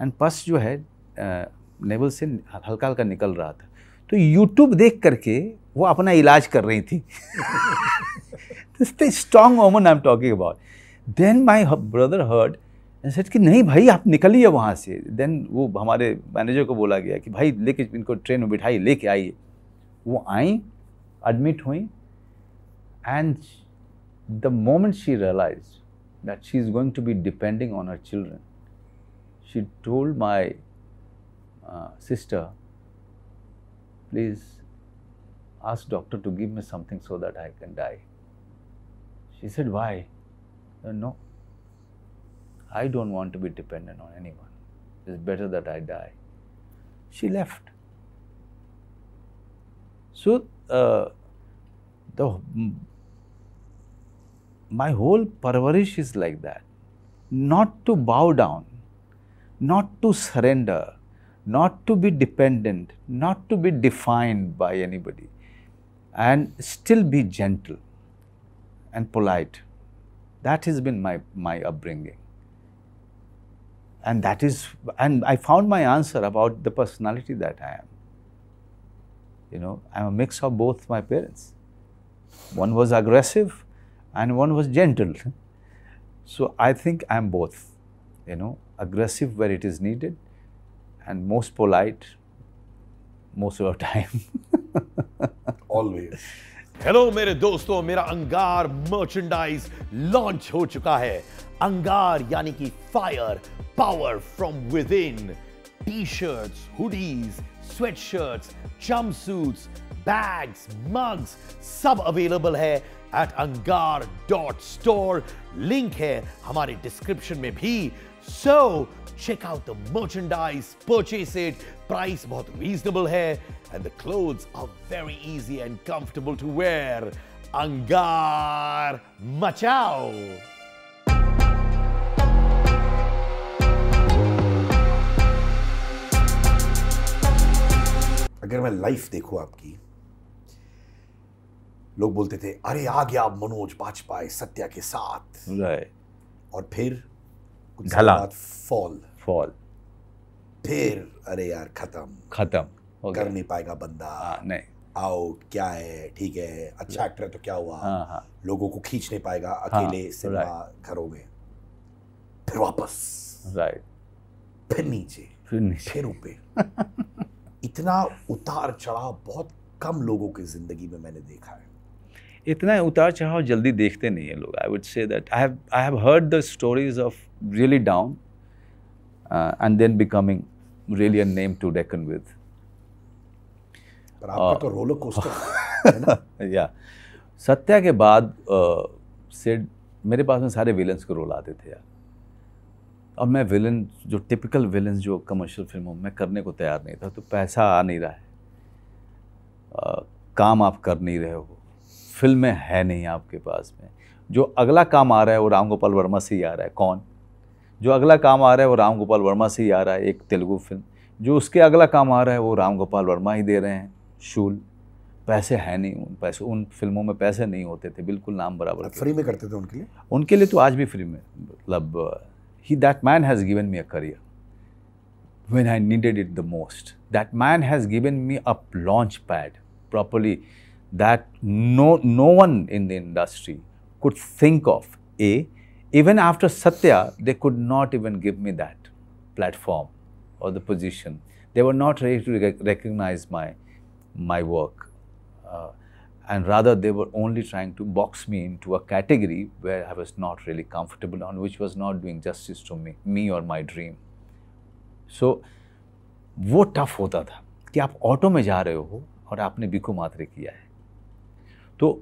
एंड पस जो है नेवल से हल्का हल्का निकल रहा था तो यूट्यूब देख करके वो अपना इलाज कर रही थी strong woman I am talking about then my brother heard and said कि नहीं भाई आप निकलिए वहाँ से देन वो हमारे मैनेजर को बोला गया कि भाई लेके इनको ट्रेन में बिठाई लेके आइए वो आई एडमिट हुई and the moment she realize that she is going to be depending on her children. She told my uh, sister, please ask doctor to give me something so that I can die. She said, why? Said, no, I don't want to be dependent on anyone. It's better that I die. She left. So, uh, the my whole parvarish is like that. Not to bow down, not to surrender, not to be dependent, not to be defined by anybody, and still be gentle and polite. That has been my, my upbringing. And that is, and I found my answer about the personality that I am. You know, I'm a mix of both my parents. One was aggressive, and one was gentle. So I think I am both, you know, aggressive where it is needed and most polite most of our time. Always. Hello मेरे दोस्तों मेरा अंगार merchandise launch हो चुका है अंगार यानी कि fire power from with in T shirts hoodies sweat shirts chum suits bags mugs सब अवेलेबल है at Angaar dot store link है हमारे डिस्क्रिप्शन में भी so check out the merchandise purchase it price बहुत रीजनेबल है and the clothes are very easy and comfortable to wear अंगार मचाओ अगर मैं लाइफ देखूं आपकी लोग बोलते थे अरे आ गया मनोज वाजपेयी सत्या के साथ और फिर फॉल फॉल फिर अरे यार खत्म खत्म कर नहीं पाएगा बंदा हाँ, नहीं आउट क्या है ठीक है अच्छा एक्टर तो क्या हुआ हाँ, हाँ. लोगों को खींच नहीं पाएगा हाँ, अकेले हाँ, सिनेमा घरों में फिर वापस राइट फिर नीचे फिर नीचे फिर ऊपर इतना उतार चढ़ाव बहुत कम लोगों की जिंदगी में मैंने देखा है इतना उतार चढ़ाव जल्दी देखते नहीं है लोग I would say that I have I have heard the stories of really down and then becoming really a name to reckon with roller coaster या सत्या के बाद सेड uh, मेरे पास में सारे विलन्स के रोल आते थे यार अब मैं विलन जो टिपिकल विलन जो कमर्शियल फिल्मों में करने को तैयार नहीं था तो पैसा आ नहीं रहा है आ, uh, काम आप कर नहीं रहे हो फिल्में है नहीं आपके पास में जो अगला काम आ रहा है वो राम गोपाल वर्मा से ही आ रहा है कौन जो अगला काम आ रहा है वो राम गोपाल वर्मा से ही आ रहा है एक तेलुगु फिल्म जो उसके अगला काम आ रहा है वो राम गोपाल वर्मा ही दे रहे हैं शूल पैसे है नहीं उन पैसे उन फिल्मों में पैसे नहीं होते थे बिल्कुल नाम बराबर फ्री में करते थे उनके लिए उनके लिए तो आज भी फ्री में मतलब he that man has given me a career when I needed it the most that man has given me a launch pad properly that no, no one in the industry could think of. A, even after Satya, they could not even give me that platform or the position. They were not ready to rec recognize my, my work. Uh, and rather, they were only trying to box me into a category where I was not really comfortable on, which was not doing justice to me, me or my dream. So, वो tough होता था कि आप auto में जा रहे हो और आपने बिकू मात्रे किया है तो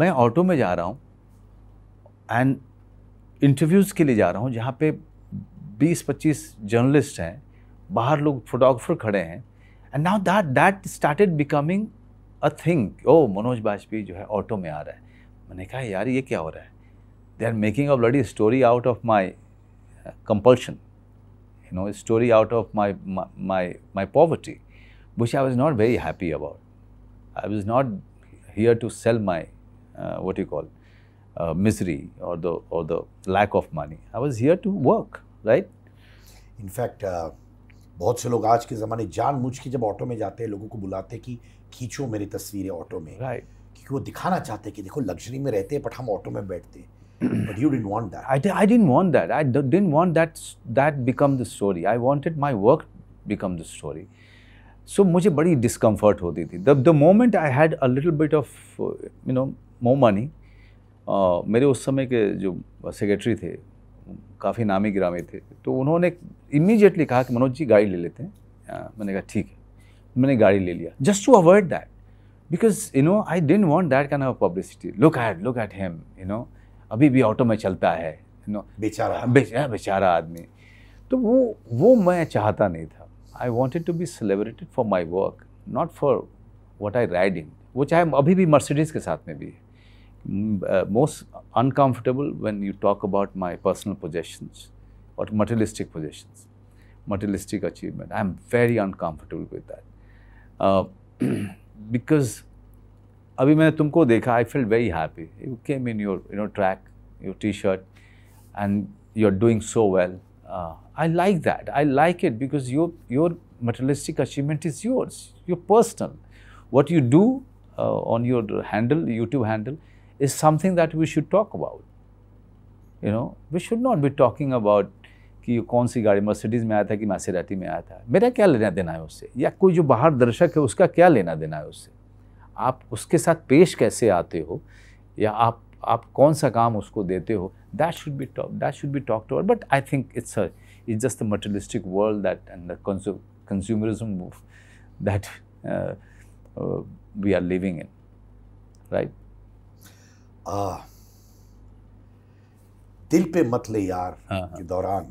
मैं ऑटो में जा रहा हूँ एंड इंटरव्यूज़ के लिए जा रहा हूँ जहाँ पे 20-25 जर्नलिस्ट हैं बाहर लोग फोटोग्राफर खड़े हैं and now that that started becoming a thing ओ मनोज बाजपेयी जो है ऑटो में आ रहा है मैंने कहा यार ये क्या हो रहा है they are making a bloody story out of my compulsion you know story out of my my my poverty bush I was not very happy about I was not here to sell my uh, you call misery और uh, misery or the or the lack of money. I was here to uh, बहुत से लोग आज के ज़माने जान मुझ के जब ऑटो में जाते हैं लोगों को बुलाते हैं कि खींचो मेरी तस्वीरें ऑटो में राइट क्योंकि वो दिखाना चाहते हैं कि देखो लग्जरी में रहते हैं बट हम ऑटो में बैठते but you didn't want that I I didn't want that I didn't want that that become the story I wanted my work become the story so so, मुझे बड़ी डिस्कम्फर्ट होती थी the moment I had a little bit of you know मो money मेरे उस समय के जो सेक्रेटरी थे काफ़ी नामी गिरामी थे तो उन्होंने इमीजिएटली कहा कि मनोज जी गाड़ी ले लेते हैं मैंने कहा ठीक है मैंने गाड़ी ले लिया just to avoid that because you know I didn't want that kind of publicity look at look at him you know अभी भी ऑटो में चलता है यू नो बेचारा बेचारा आदमी तो वो वो मैं चाहता नहीं था I wanted to be celebrated for my work, not for what I ride in, which I am abhi bhi Mercedes ke saath mein bhi. Uh, most uncomfortable when you talk about my personal possessions or materialistic possessions, materialistic achievement. I am very uncomfortable with that. Uh, because अभी मैंने तुमको देखा I feel very happy you came in your you know track your T shirt and you are doing so well Uh, I like that. I like it because your, your materialistic achievement is yours, your personal. What you do uh, on your handle, YouTube handle, is something that we should talk about. You know, we should not be talking about कि कौन सी गाड़ी Mercedes में आया था कि Maserati में आया था मेरा क्या लेना देना है उससे या कोई जो बाहर दर्शक है उसका क्या लेना देना है उससे आप उसके साथ पेश कैसे आते हो या आप आप कौन सा काम उसको देते हो that should be talk, that should be talked about. But I think it's a it's just the materialistic world that and the consu consumerism move that uh, uh, we are living in, right? Ah, दिल पे मत ले यार के दौरान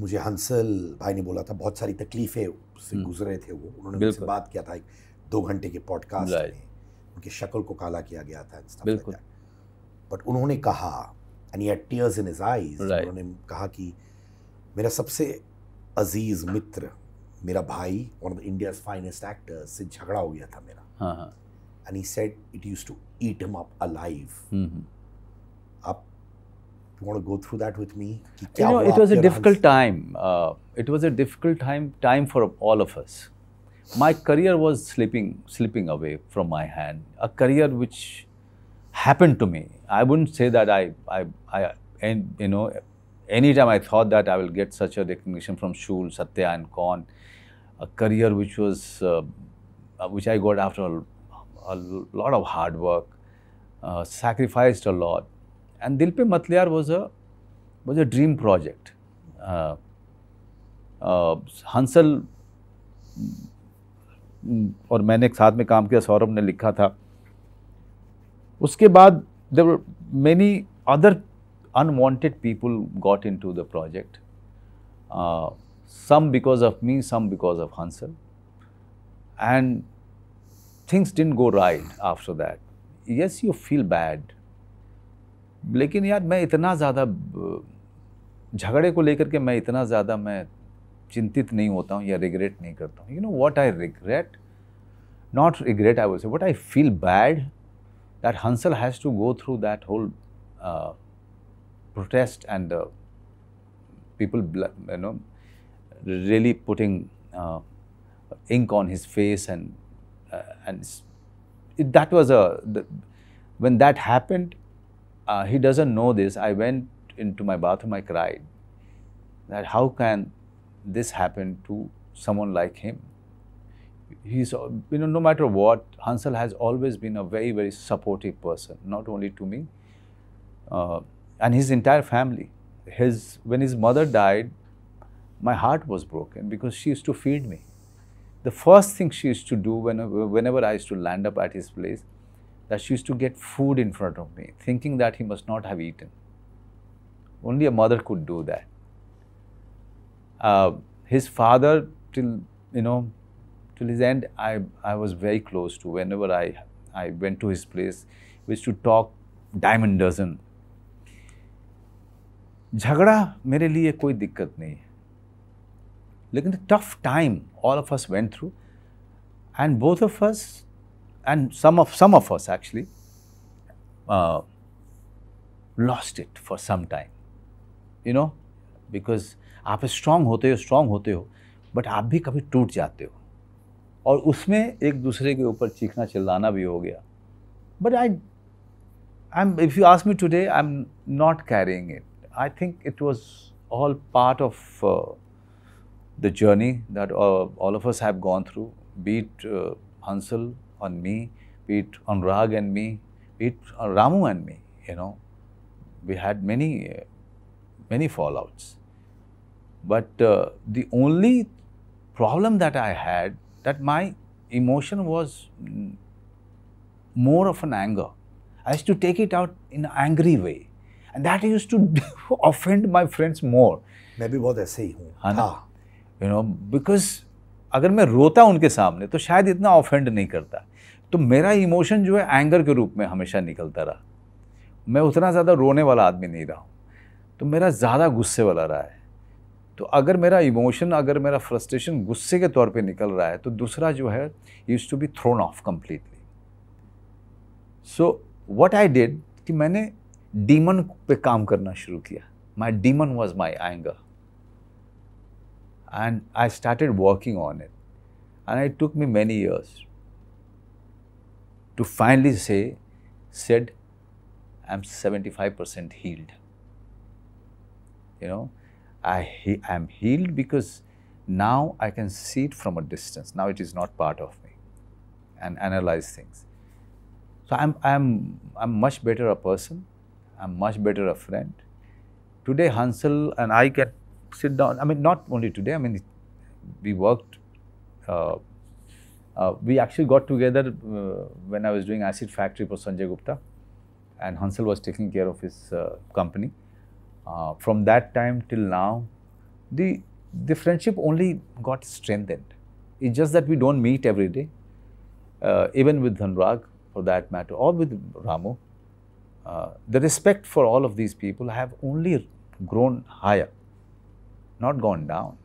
मुझे हंसल भाई ने बोला था बहुत सारी तकलीफें से गुजरे थे वो उन्होंने मुझसे बात किया था एक दो घंटे के पॉडकास्ट में उनके शक्ल को काला किया गया था बिल्कुल बट उन्होंने कहा and he tears in his eyes उन्होंने कहा कि मेरा सबसे अजीज मित्र मेरा भाई one of the India finest actors से झगड़ा हो गया था मेरा and he said it use to eat him up alive आप want to go through that with me you know it was a difficult time uh, it was a difficult time time for all of us my career was slipping slipping away from my hand a career which happened to me. I wouldn't say that I, I, I and, you know, anytime I thought that I will get such a recognition from Shul, Satya and Khan, a career which was, uh, which I got after a, a lot of hard work, uh, sacrificed a lot. And Dil Pe Matliyar was a, was a dream project. Uh, Hansal uh, mm, और मैंने एक साथ में काम किया सौरभ ने लिखा था उसके बाद there many other unwanted people got into the project some because of me some because of Hansal and things didn't go right after that yes you feel bad लेकिन यार मैं इतना ज़्यादा uh, झगड़े को लेकर के मैं इतना ज़्यादा मैं चिंतित नहीं होता हूँ या रिग्रेट नहीं करता हूँ you know what I regret not regret I would say what I feel bad that Hansel has to go through that whole uh, protest and uh, people, you know, really putting uh, ink on his face and uh, and it, that was a the, when that happened, uh, he doesn't know this. I went into my bathroom, I cried that how can this happen to someone like him? he's uh, you know no matter what Hansel has always been a very very supportive person not only to me uh, and his entire family his when his mother died my heart was broken because she used to feed me the first thing she used to do whenever, whenever I used to land up at his place that she used to get food in front of me thinking that he must not have eaten only a mother could do that uh, his father till you know till his end, I, I was very close to whenever I, I went to his place, we used to talk diamond dozen. झगड़ा मेरे लिए कोई दिक्कत नहीं है लेकिन tough time all of us went through and both of us and some of some of us actually lost it for some time you know because आप strong होते हो स्ट्रांग होते हो बट आप भी कभी टूट जाते हो और उसमें एक दूसरे के ऊपर चीखना चिल्लाना भी हो गया but I I am if you ask me today I am not carrying it I think it was all part of the journey that all of us have gone through beat Hansal on me beat on Raag and me beat on Ramu and me you know we had many many fall outs but the only problem that I had that my emotion was more of an anger. I used to take it out in an angry way. And that used to offend my friends more. मैं भी बहुत ऐसे ही हूँ हाँ you know because अगर मैं रोता उनके सामने तो शायद इतना ऑफेंड नहीं करता तो मेरा इमोशन जो है एंगर के रूप में हमेशा निकलता रहा मैं उतना ज़्यादा रोने वाला आदमी नहीं रहा हूँ तो मेरा ज़्यादा गुस्से वाला रहा है तो अगर मेरा इमोशन अगर मेरा फ्रस्ट्रेशन गुस्से के तौर पे निकल रहा है तो दूसरा जो है used to be thrown off completely so what I did कि मैंने डीमन पे काम करना शुरू किया my demon was my anger and I started working on it and I took me many years to finally say said I am seventy five percent healed you know I am healed because now I can see it from a distance. Now it is not part of me and analyze things. So I'm, I'm, I'm much better a person. I'm much better a friend. Today Hansel and I can sit down. I mean, not only today, I mean, we worked, uh, uh, we actually got together uh, when I was doing Acid Factory for Sanjay Gupta and Hansel was taking care of his uh, company uh, from that time till now, the the friendship only got strengthened. It's just that we don't meet every day, uh, even with Dhanrag for that matter, or with Ramu. Uh, the respect for all of these people have only grown higher, not gone down.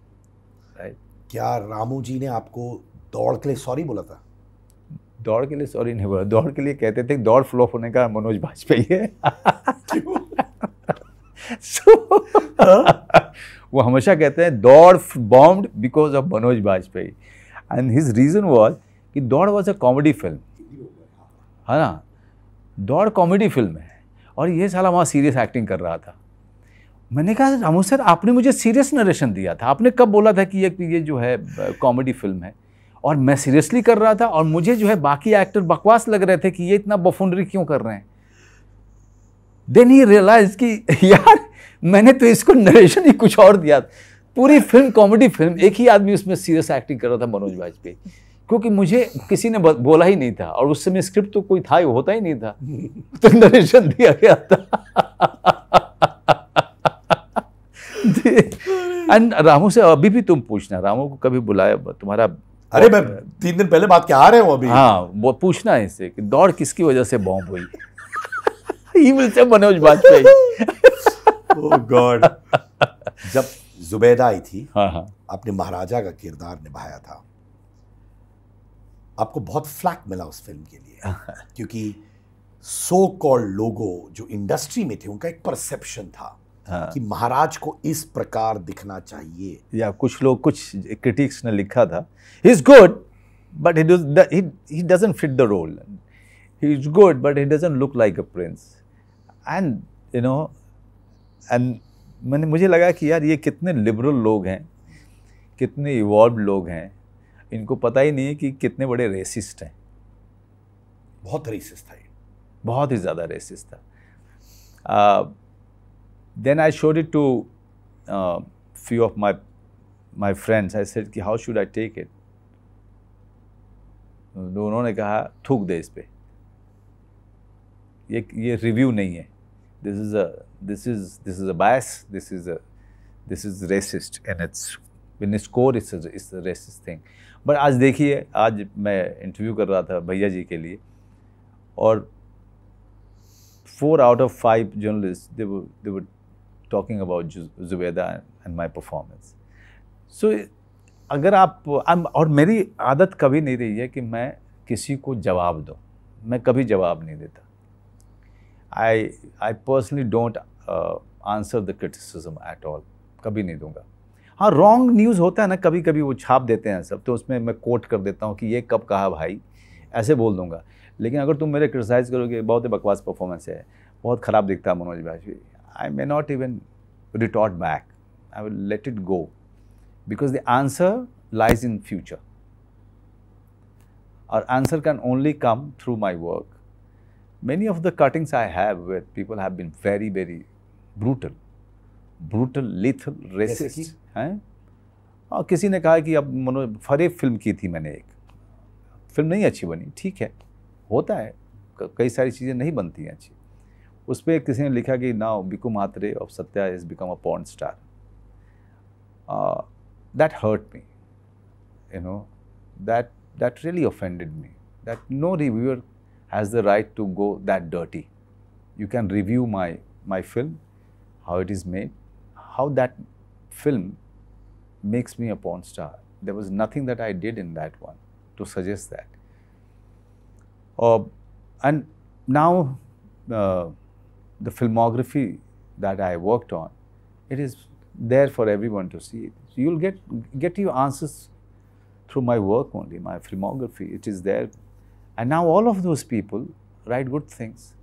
Right? क्या रामू जी ने आपको दौड़ के लिए sorry बोला था दौड़ के लिए सॉरी नहीं बोला दौड़ के लिए कहते थे दौड़ फ्लॉप होने का मनोज वाजपेयी है so, वो हमेशा कहते हैं Daud bomb because of Manoj Vajpayee and his reason was कि Daud was a comedy film है ना दौड़ कॉमेडी फिल्म है और ये साला वहाँ सीरियस एक्टिंग कर रहा था मैंने कहा रामू सर आपने मुझे सीरियस नरेशन दिया था आपने कब बोला था कि ये ये जो है कॉमेडी फिल्म है और मैं सीरियसली कर रहा था और मुझे जो है बाकी एक्टर बकवास लग रहे थे कि ये इतना बफुंडरी क्यों कर रहे हैं देन ही रियलाइज कि यार मैंने तो इसको नरेशन ही कुछ और दिया पूरी फिल्म कॉमेडी फिल्म एक ही आदमी उसमें सीरियस एक्टिंग कर रहा था मनोज वाजपेयी क्योंकि मुझे किसी ने बोला ही नहीं था और उस समय स्क्रिप्ट तो कोई था ही होता ही नहीं था तो नरेशन दिया गया था एंड रामू से अभी भी तुम पूछना रामू को कभी बुलाया तुम्हारा अरे मैं तीन दिन पहले बात क्या आ रहे हो अभी हाँ वो पूछना है इससे कि दौड़ किसकी वजह से बॉम्ब हुई he will Manoj Vajpayee oh God जब जुबैदा आई थी हाँ हाँ आपने महाराजा का किरदार निभाया था आपको बहुत फ्लैक मिला उस फिल्म के लिए क्योंकि सो कॉल्ड लोगों जो इंडस्ट्री में थे उनका एक परसेप्शन था हाँ। कि महाराज को इस प्रकार दिखना चाहिए या कुछ लोग कुछ क्रिटिक्स ने लिखा था he is good but he doesn't fit the role he is good but he doesn't look like a prince and you know and मैंने मुझे लगा कि यार ये कितने लिबरल लोग हैं कितने इवॉल्व लोग हैं इनको पता ही नहीं है कि कितने बड़े रेसिस्ट हैं बहुत रेसिस्ट था ये बहुत ही ज़्यादा रेसिस्ट था then I showed it to few of my my friends I said कि how should I take it उन्होंने कहा थूक दे इस पर ये ये रिव्यू नहीं है this is a this is this is a bias this is a this is racist and it's when it's core it's a, it's a racist thing but आज देखिए आज मैं इंटरव्यू कर रहा था भैया जी के लिए और four out of five journalist they they were talking about Zubeidaa and my performance so अगर आप और मेरी आदत कभी नहीं रही है कि मैं किसी को जवाब दूँ मैं कभी जवाब नहीं देता I I personally don't uh, answer the criticism at all. कभी नहीं दूंगा हाँ रॉन्ग न्यूज़ होता है ना कभी कभी वो छाप देते हैं सब तो उसमें मैं कोट कर देता हूँ कि ये कब कहा भाई ऐसे बोल दूंगा लेकिन अगर तुम मेरे क्रिटिसाइज़ करोगे बहुत ही बकवास परफॉर्मेंस है बहुत ख़राब दिखता है मनोज भाई I may not even retort back I will let it go because the answer lies in future और answer can only come through my work many of the cuttings I have where people have been very, very brutal, brutal, lethal, racist हैं और हाँ, किसी ने कहा कि अब मनोज फरेब फिल्म की थी मैंने एक फिल्म नहीं अच्छी बनी ठीक है होता है कई सारी चीज़ें नहीं बनती हैं अच्छी उस पर किसी ने लिखा कि now Bhiku Mhatre of Satya is become a porn star that hurt me you know that that really offended me that no reviewer has the right to go that dirty. You can review my, my film, how it is made, how that film makes me a porn star. There was nothing that I did in that one to suggest that. Uh, and now uh, the filmography that I worked on, it is there for everyone to see. So you'll get get your answers through my work only, my filmography. It is there and now all of those people write good things.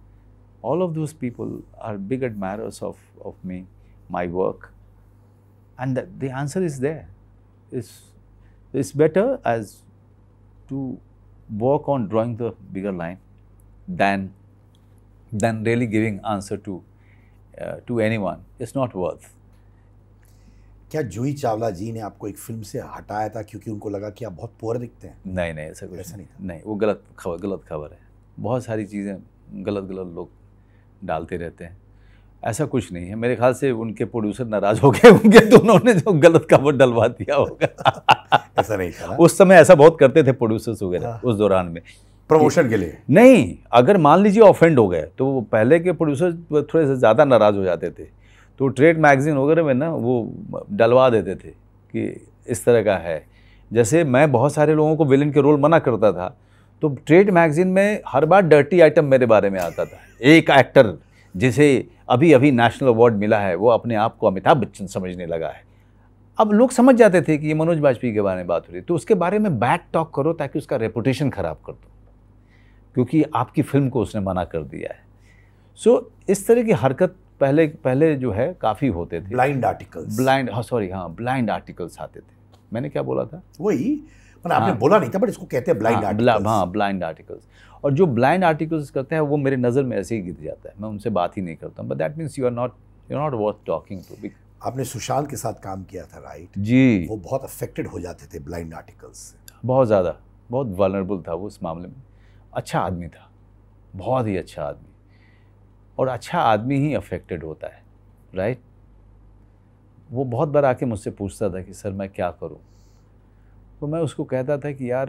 All of those people are big admirers of, of me, my work. And the, the answer is there. It's, it's better as to work on drawing the bigger line than, than really giving answer to, uh, to anyone. It's not worth. क्या जूही चावला जी ने आपको एक film से हटाया था क्योंकि उनको लगा कि आप बहुत पुअर दिखते हैं नहीं नहीं ऐसा कुछ ऐसा नहीं नहीं वो गलत खबर गलत खबर है बहुत सारी चीज़ें गलत गलत लोग डालते रहते हैं ऐसा कुछ नहीं है मेरे ख्याल से उनके प्रोड्यूसर नाराज हो गए तो उनके दोनों ने जो गलत खबर डलवा दिया होगा ऐसा नहीं था उस समय ऐसा बहुत करते थे प्रोड्यूसर्स वगैरह हाँ। उस दौरान में प्रमोशन के लिए नहीं अगर मान लीजिए ऑफेंड हो गए तो पहले के प्रोड्यूसर थोड़े से ज़्यादा नाराज़ हो जाते थे तो ट्रेड मैगजीन वगैरह में ना वो डलवा देते थे कि इस तरह का है जैसे मैं बहुत सारे लोगों को विलन के रोल मना करता था तो ट्रेड मैगजीन में हर बार डर्टी आइटम मेरे बारे में आता था एक एक्टर जिसे अभी अभी नेशनल अवार्ड मिला है वो अपने आप को अमिताभ बच्चन समझने लगा है अब लोग समझ जाते थे कि ये मनोज वाजपेयी के बारे में बात हो रही है तो उसके बारे में बैड टॉक करो ताकि उसका रेपुटेशन ख़राब कर दो क्योंकि आपकी फिल्म को उसने मना कर दिया है सो so, इस तरह की हरकत पहले पहले जो है काफ़ी होते थे ब्लाइंड आर्टिकल्स ब्लाइंड हाँ सॉरी हाँ ब्लाइंड आर्टिकल्स आते थे मैंने क्या बोला था वही मैंने मतलब आपने हाँ, बोला नहीं था बट इसको कहते हैं ब्लाइंड आर्टिकल्स हाँ ब्लाइंड हाँ, आर्टिकल्स और जो ब्लाइंड आर्टिकल्स करते हैं वो मेरे नज़र में ऐसे ही गिर जाता है मैं उनसे बात ही नहीं करता but that means you are not you not worth talking to आपने सुशांत के साथ काम किया था राइट जी वो बहुत अफेक्टेड हो जाते थे ब्लाइंड आर्टिकल्स बहुत ज़्यादा बहुत वालनरेबल था वो इस मामले में अच्छा आदमी था बहुत ही अच्छा आदमी और अच्छा आदमी ही अफेक्टेड होता है राइट वो बहुत बार आके मुझसे पूछता था कि सर मैं क्या करूं तो मैं उसको कहता था कि यार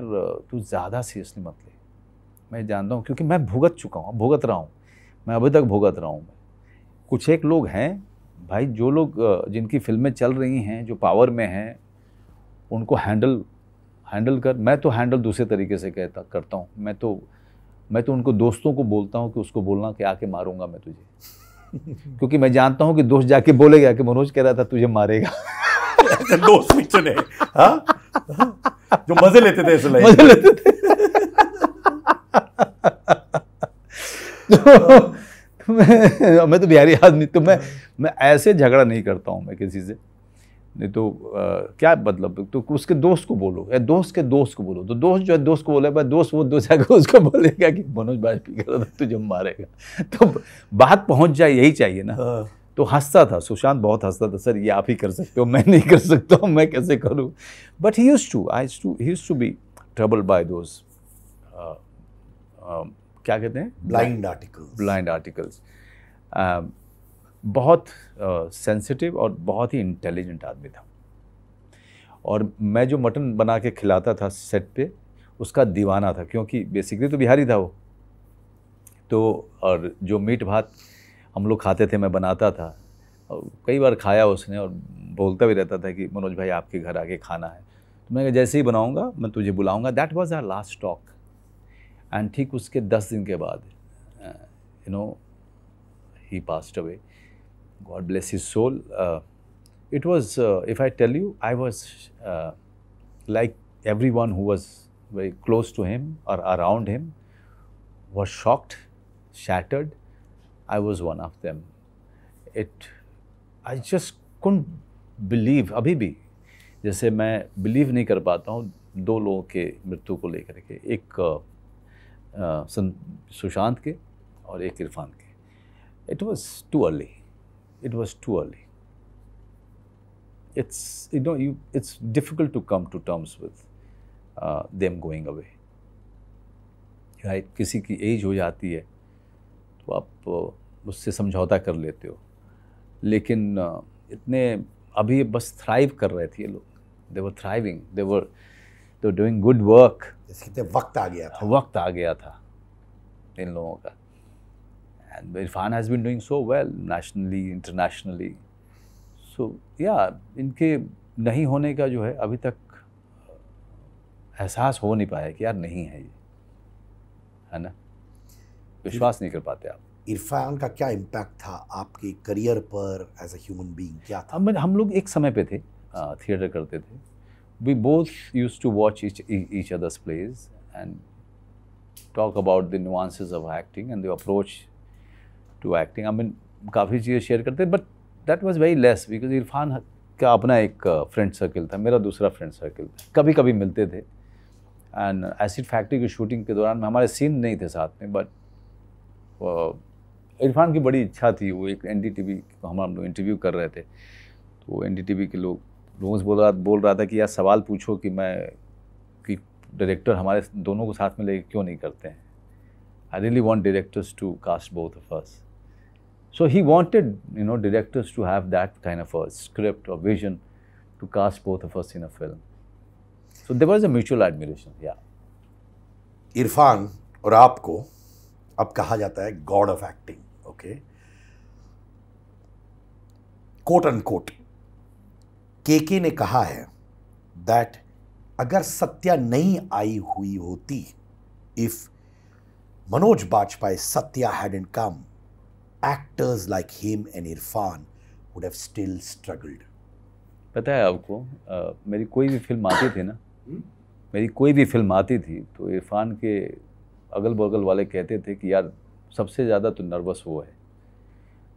तू ज़्यादा सीरियसली मत ले मैं जानता हूँ क्योंकि मैं भुगत चुका हूँ भुगत रहा हूँ मैं अभी तक भुगत रहा हूँ कुछ एक लोग हैं भाई जो लोग जिनकी फिल्में चल रही हैं जो पावर में हैं उनको हैंडल हैंडल कर मैं तो हैंडल दूसरे तरीके से कहता करता हूँ मैं तो मैं तो उनको दोस्तों को बोलता हूँ कि उसको बोलना कि आके मारूंगा मैं तुझे क्योंकि मैं जानता हूँ कि दोस्त जाके बोलेगा कि मनोज कह रहा था तुझे मारेगा दोस्त भी चले हाँ? जो मजे लेते थे इसलिए मजे लेते थे तो मैं तो बिहारी आदमी तो मैं मैं ऐसे झगड़ा नहीं करता हूँ मैं किसी से नहीं तो आ, क्या मतलब तो उसके दोस्त को बोलो या दोस्त के दोस्त को बोलो तो दोस्त जो है दोस्त को बोला भाई दोस्त वो दोस्त जाकर उसको बोलेगा कि मनोज बाजपेयी कर रहा था तुझे मारेगा तो बात पहुंच जाए यही चाहिए ना हाँ। तो हंसता था सुशांत बहुत हंसता था सर ये आप ही कर सकते हो मैं नहीं कर सकता हूँ मैं कैसे करूँ but he used to I to he to be trouble by those क्या कहते हैं ब्लाइंड आर्टिकल्स ब्लाइंड आर्टिकल्स बहुत सेंसिटिव और बहुत ही इंटेलिजेंट आदमी था और मैं जो मटन बना के खिलाता था सेट पे उसका दीवाना था क्योंकि बेसिकली तो बिहारी था वो तो और जो मीट भात हम लोग खाते थे मैं बनाता था और कई बार खाया उसने और बोलता भी रहता था कि मनोज भाई आपके घर आके खाना है तो मैं जैसे ही बनाऊँगा मैं तुझे बुलाऊँगा that was our last talk and ठीक उसके दस दिन के बाद you know he passed away God bless his soul, uh, it was, uh, if I tell you, I was uh, like everyone who was very close to him or around him was shocked, shattered. I was one of them. It, I just couldn't believe, abhi bhi, जैसे मैं believe नहीं कर पाता हूँ दो लोगों के मृत्यु को लेकर के एक सुशांत के और एक इरफान के it was too early it was too early. It's, you know, you, it's difficult to come to terms with uh, them going away. Right? किसी की एज हो जाती है तो आप uh, उससे समझौता कर लेते हो लेकिन uh, इतने अभी बस थ्राइव कर रहे थे ये लोग they were thriving they were they doing good work वक्त आ गया था वक्त आ गया था इन लोगों का And Irfan has been doing so well nationally, internationally. So yeah, इनके नहीं होने का जो है अभी तक एहसास हो नहीं पाया कि यार नहीं है ये है ना विश्वास नहीं कर पाते आप इरफान का क्या इम्पैक्ट था आपके करियर पर एज अ ह्यूमन बीइंग क्या था हम हम लोग एक समय पे थे थिएटर करते थे we both used to watch each others plays and talk about the nuances of acting and the approach to acting I mean काफ़ी चीज़ें शेयर करते but that was very less because Irfan का अपना एक फ्रेंड uh, सर्कल था मेरा दूसरा friend circle था कभी कभी मिलते थे एंड एसिड फैक्ट्री की शूटिंग के दौरान हमारे सीन नहीं थे साथ में बट uh, इरफान की बड़ी इच्छा थी वो एक एन डी हम हम लोग इंटरव्यू कर रहे थे तो एन डी के लोग लोगों से बोल रहा बोल रहा था कि यार सवाल पूछो कि मैं कि डायरेक्टर हमारे दोनों को साथ में लेके क्यों नहीं करते हैं I really want directors to cast both first So he wanted, you know, directors to have that kind of a script or vision to cast both of us in a film. So there was a mutual admiration. Yeah. Irfan or Apko, ab kaha jata hai, God of acting. Okay. Quote unquote. KK ne kaha that agar satya nahi aayi hui if Manoj Bajpai satya hadn't come, actors like him and Irfan would have still struggled पता है आपको आ, मेरी कोई भी film आती थी ना हम्म? मेरी कोई भी फिल्म आती थी तो इरफान के अगल बगल वाले कहते थे कि यार सबसे ज़्यादा तो नर्वस वो है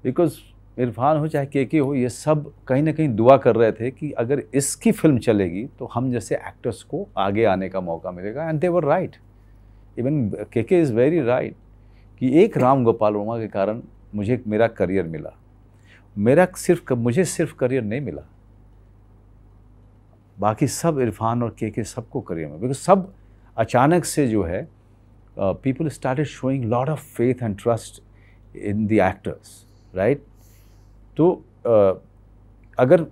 बिकॉज इरफान हो चाहे के के हो ये सब कहीं ना कहीं दुआ कर रहे थे कि अगर इसकी फिल्म चलेगी तो हम जैसे एक्टर्स को आगे आने का मौका मिलेगा and they were right even K K is very right कि एक राम गोपाल वर्मा के कारण मुझे एक मेरा करियर मिला मेरा सिर्फ मुझे सिर्फ करियर नहीं मिला बाकी सब इरफान और के के सबको करियर में बिकॉज सब अचानक से जो है people started showing lot of faith and trust in the actors right तो uh, अगर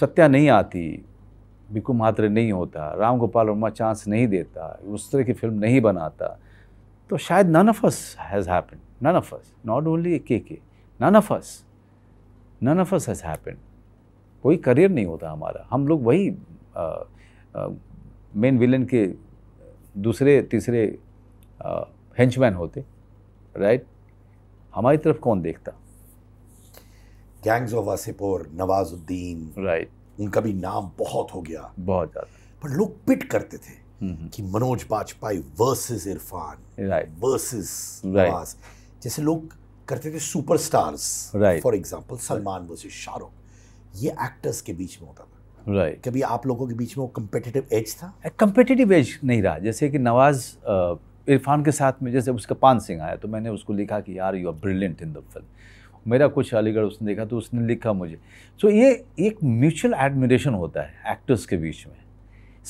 सत्या नहीं आती बिकू मात्र नहीं होता राम गोपाल वर्मा चांस नहीं देता उस तरह की फिल्म नहीं बनाता तो शायद none of us has happen None of us, not only KK, none of us, none of us has happened. कोई करियर नहीं होता हमारा हम लोग वही मेन विलन के दूसरे तीसरे हेंचमैन होते राइट हमारी तरफ कौन देखता gangs of Wasseypur Nawazuddin right उनका भी नाम बहुत हो गया बहुत ज़्यादा पर लोग पिट करते थे हम्म, हम्म। कि मनोज बाजपाई वर्सेस इरफान वर्सेस नवाज जैसे लोग करते थे super stars for example Salman versus Shahrukh ये एक्टर्स के बीच में होता था राइट right. कभी आप लोगों के बीच में वो कम्पिटिटिव एज था कम्पिटिटिव एज नहीं रहा जैसे कि नवाज इरफान के साथ में जैसे उसका पान सिंह आया तो मैंने उसको लिखा कि यार you are brilliant in the film मेरा कुछ अलीगढ़ उसने देखा तो उसने लिखा मुझे सो so, ये एक म्यूचुअल एडमिरेशन होता है एक्टर्स के बीच में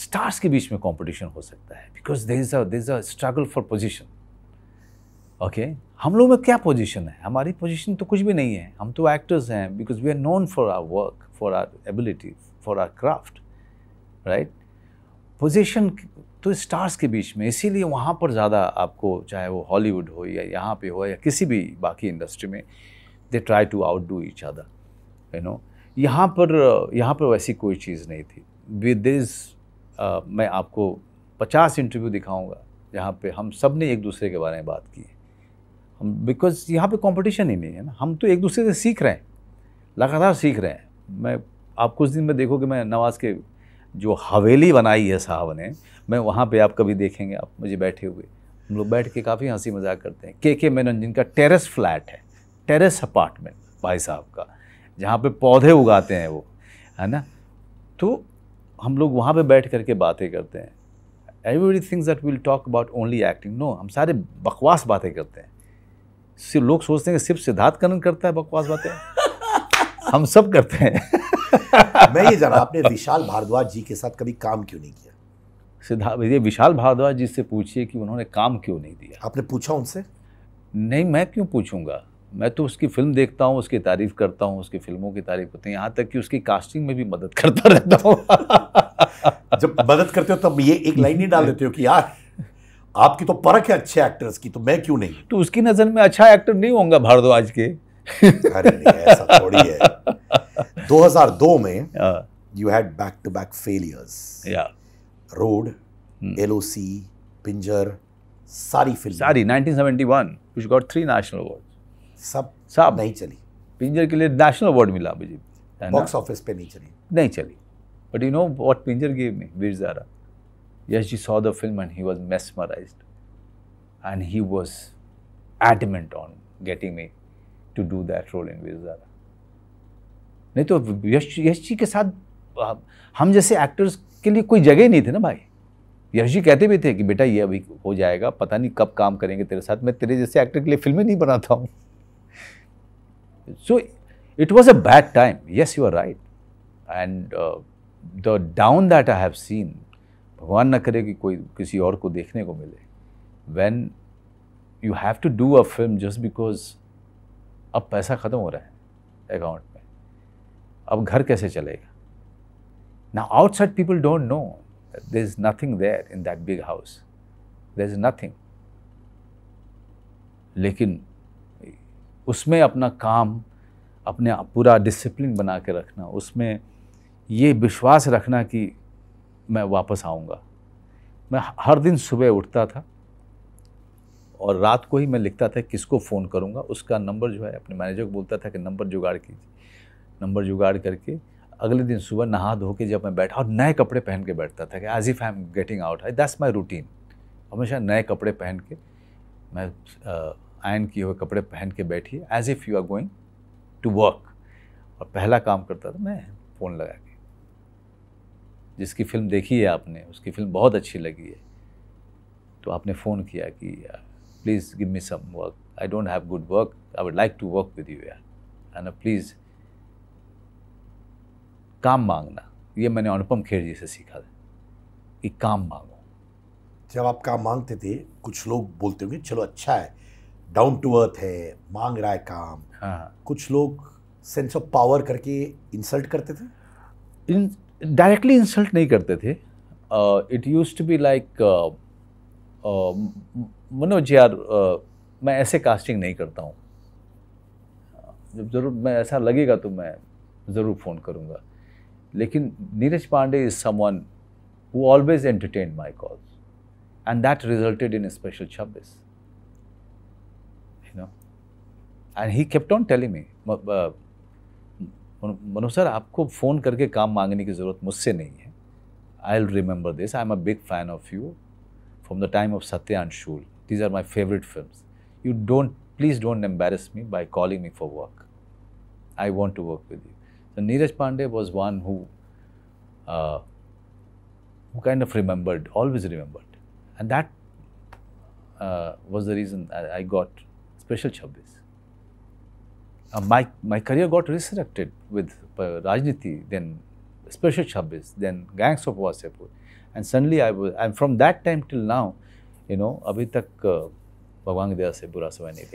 स्टार्स के बीच में कंपटीशन हो सकता है because there is a there is a struggle for position okay okay? हम लोग में क्या पोजीशन है हमारी पोजीशन तो कुछ भी नहीं है हम तो एक्टर्स हैं because we are known for our work for our ability for our craft right position तो स्टार्स के बीच में इसीलिए वहाँ पर ज़्यादा आपको चाहे वो हॉलीवुड हो या यहाँ पे हो या किसी भी बाकी इंडस्ट्री में they try to outdo each other you know यहाँ पर यहाँ पर वैसी कोई चीज़ नहीं थी विद दिस मैं आपको पचास इंटरव्यू दिखाऊंगा जहाँ पे हम सब ने एक दूसरे के बारे में बात की है बिकॉज यहाँ पे कंपटीशन ही नहीं है ना हम तो एक दूसरे से सीख रहे हैं लगातार सीख रहे हैं मैं आप कुछ दिन में देखोगे मैं नवाज़ के जो हवेली बनाई है साहब ने मैं वहाँ पे आप कभी देखेंगे आप मुझे बैठे हुए हम लोग बैठ के काफ़ी हंसी मजाक करते हैं के के मेनन जिनका टेरेस फ्लैट है टेरेस अपार्टमेंट भाई साहब का जहाँ पे पौधे उगाते हैं वो है ना तो हम लोग वहाँ पे बैठ करके बातें करते हैं every things that will talk about only acting no हम सारे बकवास बातें करते हैं सिर्फ लोग सोचते हैं कि सिर्फ सिद्धार्थ कनन करता है बकवास बातें हम सब करते हैं मैं ये जाना आपने विशाल भारद्वाज जी के साथ कभी काम क्यों नहीं किया सिद्धार्थ ये विशाल भारद्वाज जी से पूछिए कि उन्होंने काम क्यों नहीं दिया आपने पूछा उनसे नहीं मैं क्यों पूछूंगा मैं तो उसकी फिल्म देखता हूँ उसकी तारीफ करता हूँ उसकी फिल्मों की तारीफ करते हैं यहाँ तक कि उसकी कास्टिंग में भी मदद करता रहता हूँ जब मदद करते हो तब ये एक लाइन ही डाल देते हो कि यार आपकी तो परख है अच्छे एक्टर्स की तो मैं क्यों नहीं तो उसकी नज़र में अच्छा एक्टर नहीं होगा भारद्वाज के अरे नहीं ऐसा थोड़ी है 2002 में you had back to back failures Pinjar सारी फिल्म सारी 1971 which got three national award सब सब नहीं चली पिंजर के लिए नेशनल अवार्ड मिला मुझे बॉक्स ऑफिस पे नहीं चली नहीं चली but you know what Pinjar gave me Veer Zaara Yashji saw the film and he was mesmerized. And he was adamant on getting me to do that role in Virzara. नहीं तो यश यश जी के साथ हम जैसे एक्टर्स के लिए कोई जगह ही नहीं थी ना भाई यश जी कहते भी थे कि बेटा ये अभी हो जाएगा पता नहीं कब काम करेंगे तेरे साथ मैं तेरे जैसे एक्टर के लिए फिल्में नहीं बनाता हूँ सो it was a bad time yes you are right and uh, the down that i have seen भगवान ना करे कि कोई किसी और को देखने को मिले when you have to do a film just because अब पैसा ख़त्म हो रहा है अकाउंट में अब घर कैसे चलेगा ना outside people don't know there is nothing there in that big house there is nothing लेकिन उसमें अपना काम अपने पूरा डिसिप्लिन बना के रखना उसमें ये विश्वास रखना कि मैं वापस आऊँगा मैं हर दिन सुबह उठता था और रात को ही मैं लिखता था किसको फ़ोन करूँगा उसका नंबर जो है अपने मैनेजर को बोलता था कि नंबर जुगाड़ कीजिए नंबर जुगाड़ करके अगले दिन सुबह नहा धो के जब मैं बैठा और नए कपड़े पहन के बैठता था कि as if I am getting out I that's my routine हमेशा नए कपड़े पहन के मैं आयन किए हुए कपड़े पहन के बैठी as if you are going to work और पहला काम करता था मैं फ़ोन लगा के जिसकी फ़िल्म देखी है आपने उसकी फ़िल्म बहुत अच्छी लगी है तो आपने फ़ोन किया कि please give me some work I don't have good work I would like to work with you यार एंड प्लीज़ काम मांगना ये मैंने अनुपम खेर जी से सीखा था कि काम मांगो जब आप काम मांगते थे कुछ लोग बोलते होंगे चलो अच्छा है डाउन टू अर्थ है मांग रहा है काम हाँ, हाँ। कुछ लोग सेंस ऑफ पावर करके इंसल्ट करते थे इन डायरेक्टली इंसल्ट नहीं करते थे it use to be like Manoj यार uh, मैं ऐसे कास्टिंग नहीं करता हूँ जब ज़रूर मैं ऐसा लगेगा तो मैं ज़रूर फ़ोन करूँगा लेकिन Neeraj Pandey is someone who always entertain my calls and that resulted in special Chhabbis Shabbos. You and he kept on on me uh, Manu sir आपको फ़ोन करके काम मांगने की ज़रूरत मुझसे नहीं है I will remember this I am a big fan of you from the time of Satya and Shool these are my favourite film you don't please don't embarrass me by calling me for work I want to work with you Neeraj Pandey was one who who, uh, who kind of remembered, always remembered, and that uh, was the reason I, I got special Uh, my, my career got resurrected with uh, Rajniti, then Special Chabbis, then Gangs of Vasepur. And suddenly I was, and from that time till now, you know, Abhitak uh, Bhagwangdeya se bura sa vaini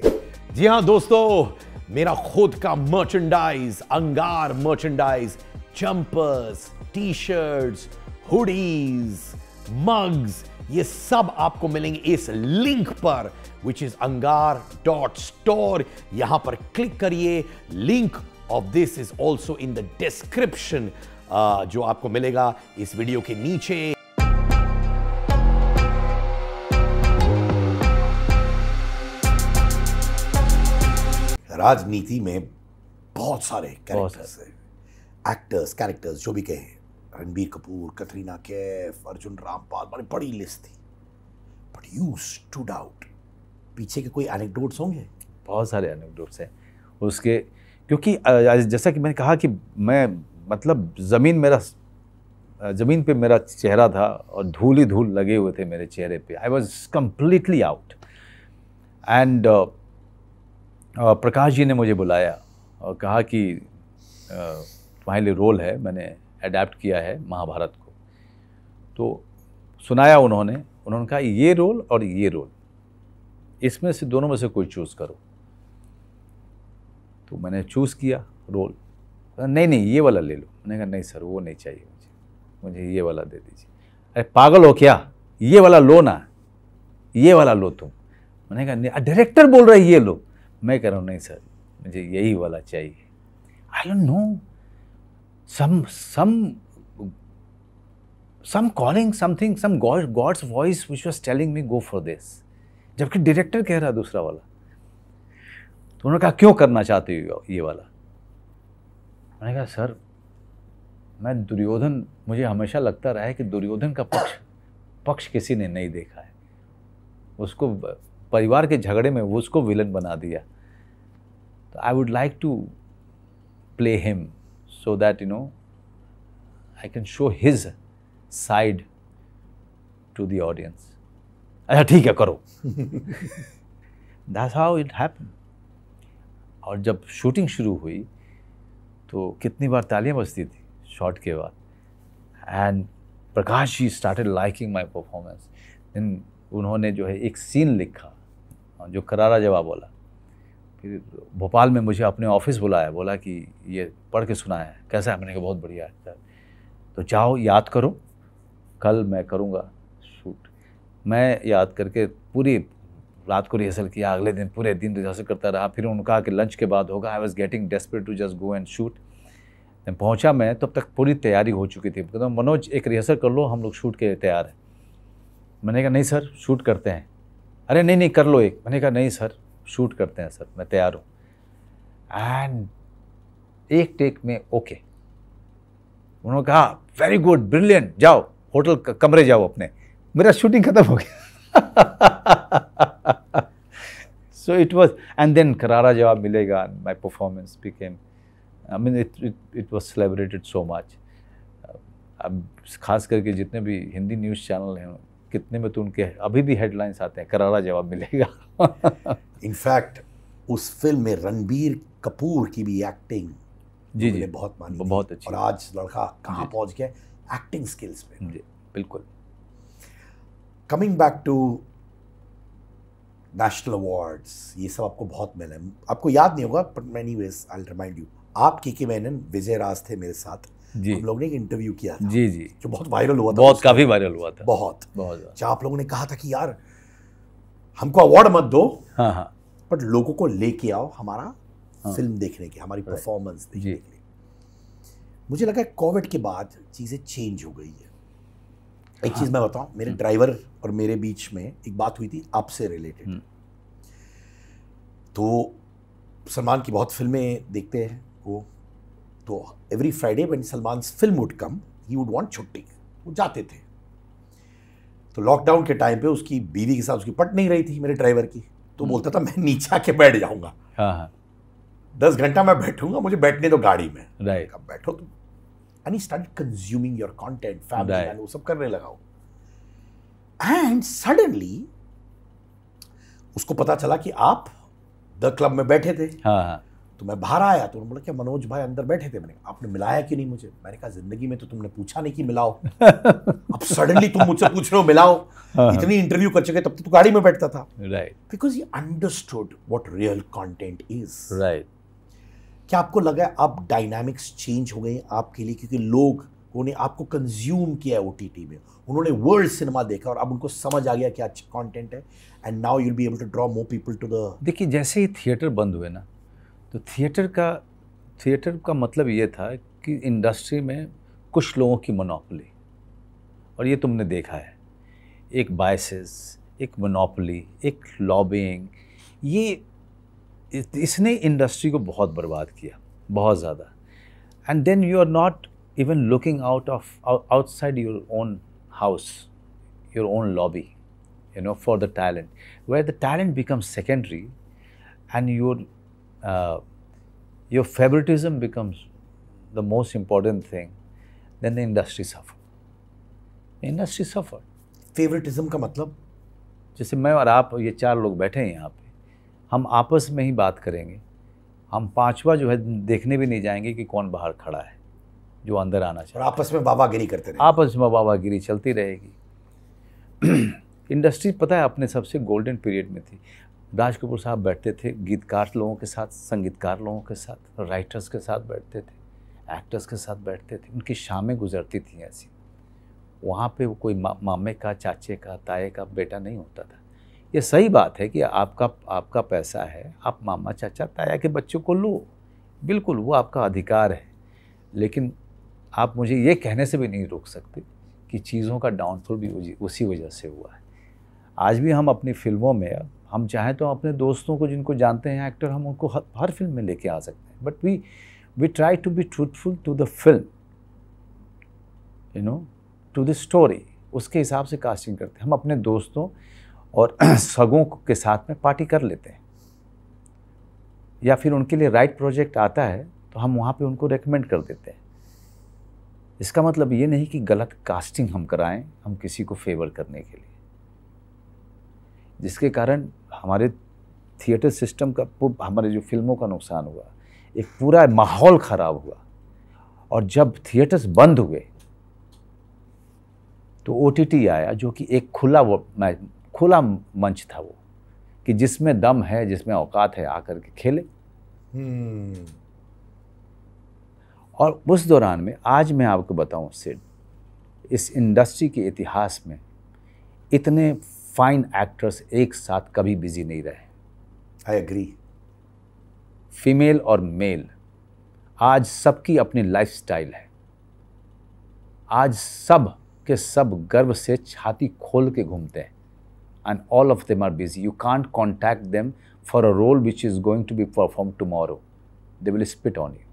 Ji haan, dosto, mera khud ka merchandise, Angar merchandise, jumpers, t-shirts, hoodies, mugs, ये सब आपको मिलेंगे इस link पर which is Angaar dot store यहां पर click करिए link of this is also in the description जो आपको मिलेगा इस वीडियो के नीचे राजनीति में बहुत सारे कैरेक्टर्स एक्टर्स कैरेक्टर्स जो भी कहें रणबीर कपूर कतरीना कैफ अर्जुन रामपाल बड़ी बड़ी लिस्ट थी बट यू स्टूड आउट पीछे के कोई एनेक्डोट्स होंगे बहुत सारे एनेक्डोट्स हैं उसके क्योंकि जैसा कि मैंने कहा कि मैं मतलब ज़मीन मेरा ज़मीन पे मेरा चेहरा था और धूल ही धूल लगे हुए थे मेरे चेहरे पे I was completely out and Prakash ji ने मुझे बुलाया और कहा कि तुम्हारे लिए रोल है मैंने अडेप्ट किया है महाभारत को तो सुनाया उन्होंने उन्होंने कहा ये रोल और ये रोल इसमें से दोनों में से कोई चूज़ करो तो मैंने चूज़ किया रोल नहीं नहीं ये वाला ले लो मैंने कहा नहीं सर वो नहीं चाहिए मुझे मुझे ये वाला दे दीजिए अरे पागल हो क्या ये वाला लो ना ये वाला लो तुम मैंने कहा नहीं डायरेक्टर बोल रहे ये लो मैं कह रहा हूँ नहीं सर मुझे यही वाला चाहिए I don't know some some some calling something some god god's voice which was telling me go for this जबकि डायरेक्टर कह रहा दूसरा वाला तो उन्होंने कहा क्यों करना चाहते हो ये वाला मैंने कहा सर मैं दुर्योधन मुझे हमेशा लगता रहा है कि दुर्योधन का पक्ष पक्ष किसी ने नहीं देखा है उसको परिवार के झगड़े में वो उसको विलन बना दिया तो I would like to play him so that you know I can show his side to the audience. अच्छा ठीक है करो दैट्स हाउ इट हैपन और जब शूटिंग शुरू हुई तो कितनी बार तालियां बजती थी शॉट के बाद and Prakash ji started liking my performance in उन्होंने जो है एक सीन लिखा जो करारा जवाब बोला फिर भोपाल में मुझे अपने ऑफिस बुलाया बोला कि ये पढ़ के सुनाया है कैसा है मैंने कहा बहुत बढ़िया है तो जाओ याद करो कल मैं करूँगा शूट मैं याद करके पूरी रात को रिहर्सल किया अगले दिन पूरे दिन रिहर्सल करता रहा फिर उन्होंने कहा कि लंच के बाद होगा I was getting desperate to just go and shoot पहुंचा मैं तब तक पूरी तैयारी हो चुकी थी कहता तो मनोज एक रिहर्सल कर लो हम लोग शूट के लिए तैयार हैं मैंने कहा नहीं सर शूट करते हैं अरे नहीं नहीं कर लो एक मैंने कहा नहीं सर शूट करते हैं सर मैं तैयार हूँ एंड एक टेक में ओके उन्होंने कहा वेरी गुड ब्रिलियंट जाओ होटल कमरे जाओ अपने मेरा शूटिंग खत्म हो गया so it was and then करारा जवाब मिलेगा my performance became I mean it was celebrated so much अब खास करके जितने भी हिंदी न्यूज़ चैनल हैं कितने में तो उनके अभी भी हेडलाइंस आते हैं करारा जवाब मिलेगा इनफैक्ट उस फिल्म में रणबीर कपूर की भी एक्टिंग जी जी बहुत मानी बहुत अच्छी और आज लड़का कहाँ पहुँच गया एक्टिंग स्किल्स पे जी बिल्कुल coming back to national awards ये सब आपको बहुत मिले आपको याद नहीं होगा but many ways I remind you आप के के मैन विजय राज थे मेरे साथ जी हम लोग ने एक इंटरव्यू किया था जी जी जो बहुत वायरल हुआ था बहुत काफ़ी वायरल हुआ था बहुत बहुत जहाँ आप लोगों ने कहा था कि यार हमको अवार्ड मत दो हाँ हाँ बट लोगों को लेके आओ हमारा हाँ, फिल्म देखने के हमारी परफॉर्मेंस देखने के लिए मुझे लगा कोविड के बाद चीज़ें चेंज हो गई है एक हाँ। चीज़ मैं बताऊँ मेरे ड्राइवर हम्म। और मेरे बीच में एक बात हुई थी आपसे रिलेटेड हम्म। तो सलमान की बहुत फिल्में देखते हैं वो तो every Friday when Salman film would come he would want छुट्टी वो जाते थे तो लॉकडाउन के टाइम पे उसकी बीवी के साथ उसकी पट नहीं रही थी मेरे ड्राइवर की तो हम्म। बोलता था मैं नीचे आके बैठ जाऊंगा हाँ, हाँ। दस घंटा मैं बैठूंगा मुझे बैठने दो गाड़ी में राइट right. बैठो तुम and start consuming your content family वो सब करने लगा हो एंड सडनली उसको पता चला कि आप द क्लब में बैठे थे हाँ।, हाँ। तो मैं बाहर आया तो उन्होंने बोला क्या मनोज भाई अंदर बैठे थे मैंने आपने मिलाया कि नहीं मुझे मैंने कहा जिंदगी में तो तुमने पूछा नहीं कि मिलाओ अब सडनली तुम मुझसे पूछ रहे हो मिलाओ हाँ, हाँ। इतनी इंटरव्यू कर चुके तब तो तू गाड़ी में बैठता था right because you understood what real content is right क्या आपको लगा अब डायनामिक्स चेंज हो गए आपके लिए क्योंकि लोग उन्होंने आपको कंज्यूम किया है ओ टी टी में उन्होंने वर्ल्ड सिनेमा देखा और अब उनको समझ आ गया कि अच्छा कॉन्टेंट है and now you'll be able to draw more people to the देखिए जैसे ही थिएटर बंद हुए ना तो थिएटर का थिएटर का मतलब ये था कि इंडस्ट्री में कुछ लोगों की मोनोपली और ये तुमने देखा है एक बायसेस एक मोनोपली एक लॉबिंग ये इसने इंडस्ट्री को बहुत बर्बाद किया बहुत ज़्यादा and then you are not even looking out of outside your own house your own lobby you know for the talent where the talent become secondary and your uh, your favoritism becomes the most important thing, then the industry suffer. The industry suffer. Favouritism का मतलब जैसे मैं और आप ये चार लोग बैठे हैं यहाँ पे हम आपस में ही बात करेंगे हम पांचवा जो है देखने भी नहीं जाएंगे कि कौन बाहर खड़ा है जो अंदर आना चाहिए आपस में बाबागिरी करते रहे आपस में बाबागिरी चलती रहेगी इंडस्ट्री पता है अपने सबसे गोल्डन पीरियड में थी राज कपूर साहब बैठते थे गीतकार लोगों के साथ संगीतकार लोगों के साथ राइटर्स के साथ बैठते थे एक्टर्स के साथ बैठते थे उनकी शामें गुजरती थी ऐसी वहाँ पे वो कोई मा, मामे का चाचे का ताए का बेटा नहीं होता था ये सही बात है कि आपका आपका पैसा है आप मामा चाचा ताया के बच्चों को लो बिल्कुल वो आपका अधिकार है लेकिन आप मुझे ये कहने से भी नहीं रोक सकते कि चीज़ों का डाउनफॉल भी उसी वजह से हुआ है आज भी हम अपनी फिल्मों में हम चाहें तो अपने दोस्तों को जिनको जानते हैं एक्टर हम उनको हर, हर फिल्म में लेके आ सकते हैं but we we try to be truthful to the film you know to the story उसके हिसाब से कास्टिंग करते हैं हम अपने दोस्तों और सगों के साथ में पार्टी कर लेते हैं या फिर उनके लिए राइट प्रोजेक्ट आता है तो हम वहाँ पे उनको रेकमेंड कर देते हैं इसका मतलब ये नहीं कि गलत कास्टिंग हम कराएं हम किसी को फेवर करने के लिए जिसके कारण हमारे थिएटर सिस्टम का हमारे जो फिल्मों का नुकसान हुआ एक पूरा माहौल ख़राब हुआ और जब थिएटर्स बंद हुए तो ओ आया जो कि एक खुला वो खुला मंच था वो कि जिसमें दम है जिसमें औकात है आकर के खेले hmm. और उस दौरान में आज मैं आपको बताऊं सिड इस इंडस्ट्री के इतिहास में इतने फाइन एक्टर्स एक साथ कभी बिजी नहीं रहे आई एग्री फीमेल और मेल आज सबकी अपनी लाइफ स्टाइल है आज सब के सब गर्व से छाती खोल के घूमते हैं and all of them are busy you can't contact them for a role which is going to be perform tomorrow they will spit on you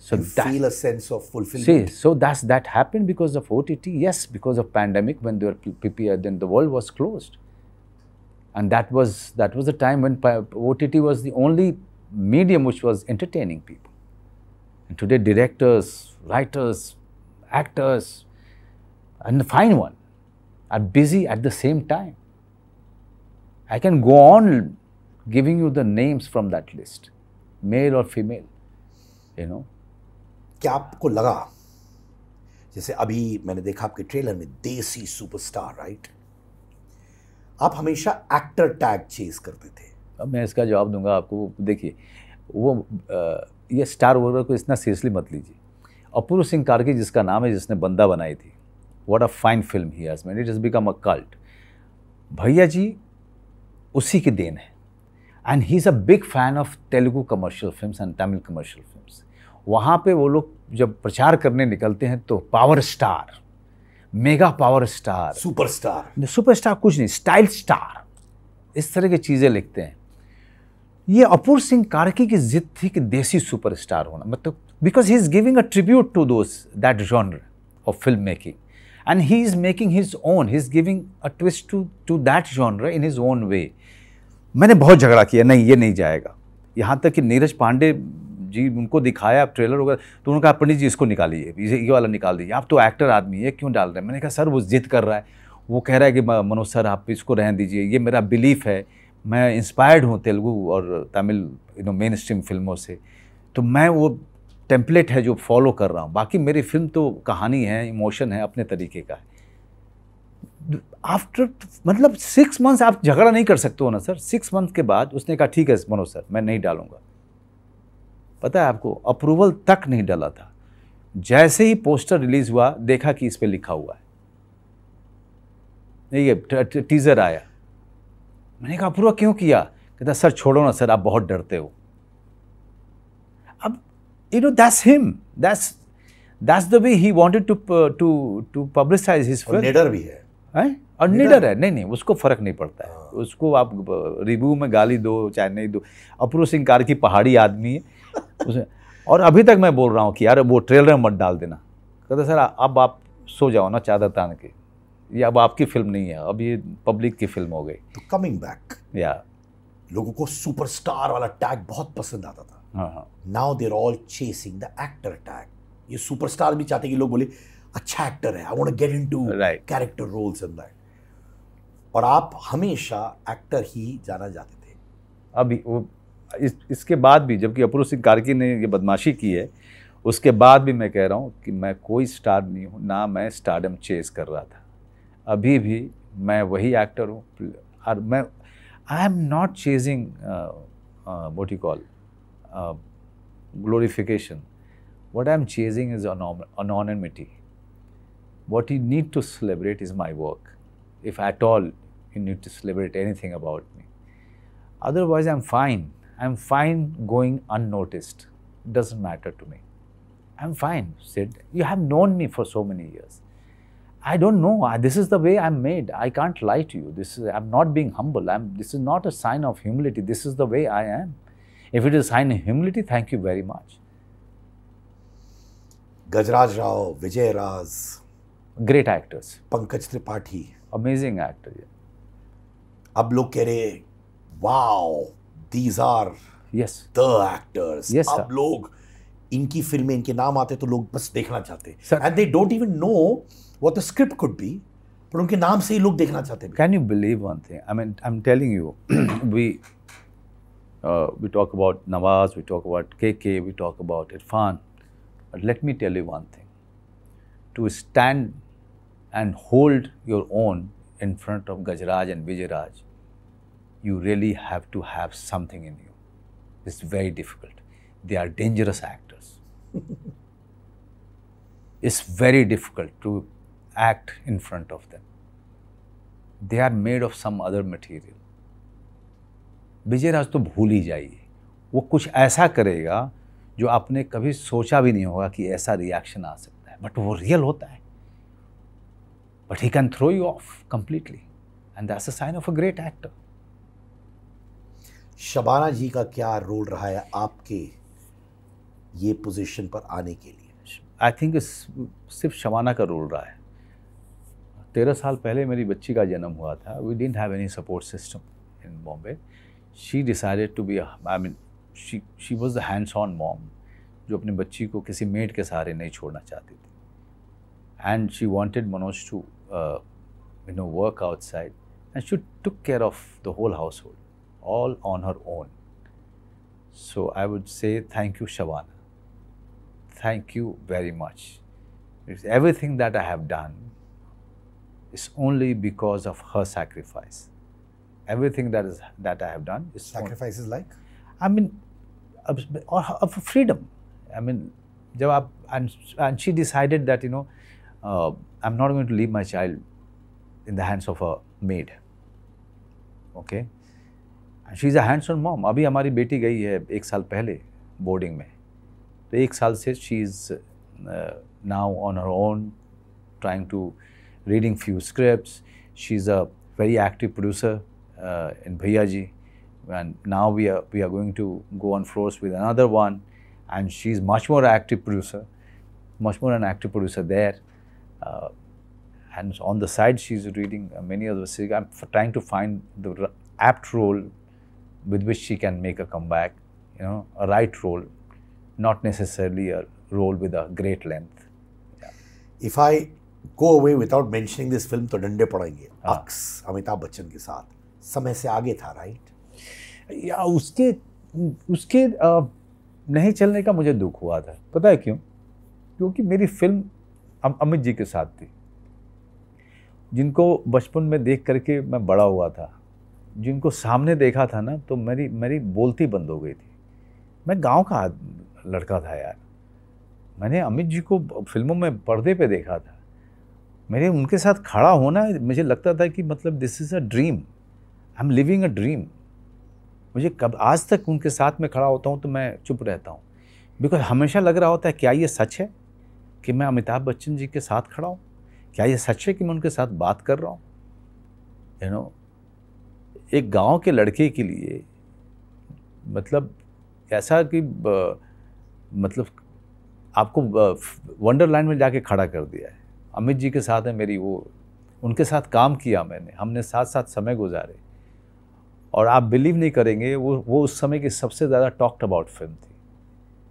So you that, feel a sense of fulfillment. See, so does that happen because of OTT. Yes, because of pandemic when they were PPI, then the world was closed, and that was that was the time when OTT was the only medium which was entertaining people. And today, directors, writers, actors, and the fine one are busy at the same time. I can go on giving you the names from that list, male or female, you know. क्या आपको लगा जैसे अभी मैंने देखा आपके trailer में देसी सुपरस्टार राइट आप हमेशा एक्टर टैग चेज करते थे अब मैं इसका जवाब दूंगा आपको देखिए वो आ, ये स्टार वर्गर को इतना सीरियसली मत लीजिए अपूर्व सिंह कार्की जिसका नाम है जिसने बंदा बनाई थी what a fine film he has man it is become a cult Bhaiyya ji उसी की देन है and he is a big fan of Telugu commercial film and Tamil commercial film वहाँ पे वो लोग जब प्रचार करने निकलते हैं तो power star mega power star super star super star कुछ नहीं स्टाइल स्टार इस तरह की चीज़ें लिखते हैं ये अपूर सिंह कार्की की जिद थी कि देसी सुपर स्टार होना मतलब because he is giving a tribute to those that genre of film making and he is making his own he is giving a twist to to that genre in his own way मैंने बहुत झगड़ा किया नहीं ये नहीं जाएगा यहाँ तक कि नीरज पांडे जी उनको दिखाया आप ट्रेलर वगैरह तो उन्होंने कहा पंडित जी इसको निकालिए ये वाला निकाल दीजिए आप तो एक्टर आदमी है क्यों डाल रहे हैं मैंने कहा सर वो जिद कर रहा है वो कह रहा है कि मनोज सर आप इसको रहन दीजिए ये मेरा बिलीफ है मैं इंस्पायर्ड हूँ तेलुगू और Tamil you know mainstream फिल्मों से तो मैं वो टेम्पलेट है जो फॉलो कर रहा हूँ बाकी मेरी फिल्म तो कहानी है इमोशन है अपने तरीके का है आफ्टर मतलब सिक्स मंथ्स आप झगड़ा नहीं कर सकते हो ना सर सिक्स मंथ के बाद उसने कहा ठीक है मनोज सर मैं नहीं डालूंगा पता है आपको अप्रूवल तक नहीं डाला था जैसे ही पोस्टर रिलीज हुआ देखा कि इस पर लिखा हुआ है ये टीज़र आया मैंने कहा अप्रूवल क्यों किया कहता सर छोड़ो ना सर आप बहुत डरते हो अब you know that's him that's that's the way he wanted to to to publicise his film निडर भी है हैं और निडर है नहीं नहीं उसको फर्क नहीं पड़ता है हाँ। उसको आप रिव्यू में गाली दो चाहे नहीं दो अप्रो सिंह कार की पहाड़ी आदमी है उसे और अभी तक मैं बोल रहा हूँ कि यार वो ट्रेलर मत डाल देना कहते सर अब आप सो जाओ ना चादर तान के ये अब आपकी फिल्म नहीं है अब ये पब्लिक की फिल्म हो गई तो कमिंग बैक या लोगों को सुपरस्टार वाला टैग बहुत पसंद आता था now they're all chasing the actor tag ये सुपरस्टार भी चाहते कि लोग बोले अच्छा एक्टर है I want to get into character roles in that और आप हमेशा एक्टर ही जाना जाते थे अभी वो इस इसके बाद भी जबकि अपूर्व सिंह कार्की ने ये बदमाशी की है उसके बाद भी मैं कह रहा हूँ कि मैं कोई स्टार नहीं हूँ ना मैं स्टारडम चेज कर रहा था अभी भी मैं वही एक्टर हूँ और मैं I am not chasing what they call glorification what I am chasing is anonymity what you need to celebrate is my work if at all you need to celebrate anything about me otherwise I am fine I'm fine going unnoticed. It doesn't matter to me. I'm fine, Sid. You have known me for so many years. I don't know. I, this is the way I'm made. I can't lie to you. This is, I'm not being humble. I'm, this is not a sign of humility. This is the way I am. If it is a sign of humility, thank you very much. Gajraj Rao, Vijay Raz. Great actors. Pankaj Tripathi. Amazing actor. Yeah. अब लोग कह these are yes the actors yes, अब लोग इनकी फिल्में इनके नाम आते तो लोग बस देखना चाहते and they don't even know what the script could be पर उनके नाम से ही लोग देखना चाहते हैं can you believe one thing I mean I am telling you we we talk about Nawaz we talk about K K we talk about Irrfan but let me tell you one thing to stand and hold your own in front of Gajraj and Vijay Raaz you really have to have something in you. It's very difficult. They are dangerous actors. it's very difficult to act in front of them. They are made of some other material. Vijay Raaz तो भूल ही जाइए वो कुछ ऐसा करेगा जो आपने कभी सोचा भी नहीं होगा कि ऐसा रिएक्शन आ सकता है बट वो रियल होता है but he can throw you off completely and that's a sign of a great actor Shabana ji का क्या रोल रहा है आपके ये पोजीशन पर आने के लिए आई थिंक सिर्फ शबाना का रोल रहा है तेरह साल पहले मेरी बच्ची का जन्म हुआ था we didn't have any support system in Bombay she decided to be I mean she she was the hands on mom जो अपनी बच्ची को किसी मेड के सहारे नहीं छोड़ना चाहती थी and she wanted Manoj to you know work outside and she took care of the whole house hold all on her own. So I would say thank you, Shavana. Thank you very much. It's everything that I have done is only because of her sacrifice. Everything that is that I have done is sacrifices only, like. I mean, of freedom. I mean, and and she decided that you know uh, I'm not going to leave my child in the hands of a maid. Okay, she is a on mom अभी हमारी बेटी गई है एक साल पहले boarding में तो एक साल से she is now on her own trying to reading few script she is a very active producer in Bhaiyya ji and now we are we are going to go on floors with another one and she is much more active producer much more an active producer there and on the side she is reading many of the trying to find the apt role with which she can make a comeback, you know, a right role, not necessarily a role with a great length. Yeah. If I go away without mentioning this film, तो डंडे पड़ेंगे अक्स अमिताभ बच्चन के साथ समय से आगे था right या उसके उसके आ, नहीं चलने का मुझे दुख हुआ था पता है क्यों क्योंकि मेरी फिल्म अमित जी के साथ थी जिनको बचपन में देख करके मैं बड़ा हुआ था जिनको सामने देखा था ना तो मेरी मेरी बोलती बंद हो गई थी मैं गांव का लड़का था यार मैंने अमित जी को फिल्मों में पर्दे पे देखा था मेरे उनके साथ खड़ा होना मुझे लगता था कि मतलब this is a dream I am living a dream मुझे कब आज तक उनके साथ में खड़ा होता हूँ तो मैं चुप रहता हूँ बिकॉज हमेशा लग रहा होता है क्या ये सच है कि मैं अमिताभ बच्चन जी के साथ खड़ा हूँ क्या ये सच है कि मैं उनके साथ बात कर रहा हूँ यू नो एक गांव के लड़के के लिए मतलब ऐसा कि मतलब आपको वंडरलैंड में जाके खड़ा कर दिया है अमित जी के साथ है मेरी वो उनके साथ काम किया मैंने हमने साथ साथ समय गुजारे और आप बिलीव नहीं करेंगे वो वो उस समय की सबसे ज़्यादा टॉक्ट अबाउट फिल्म थी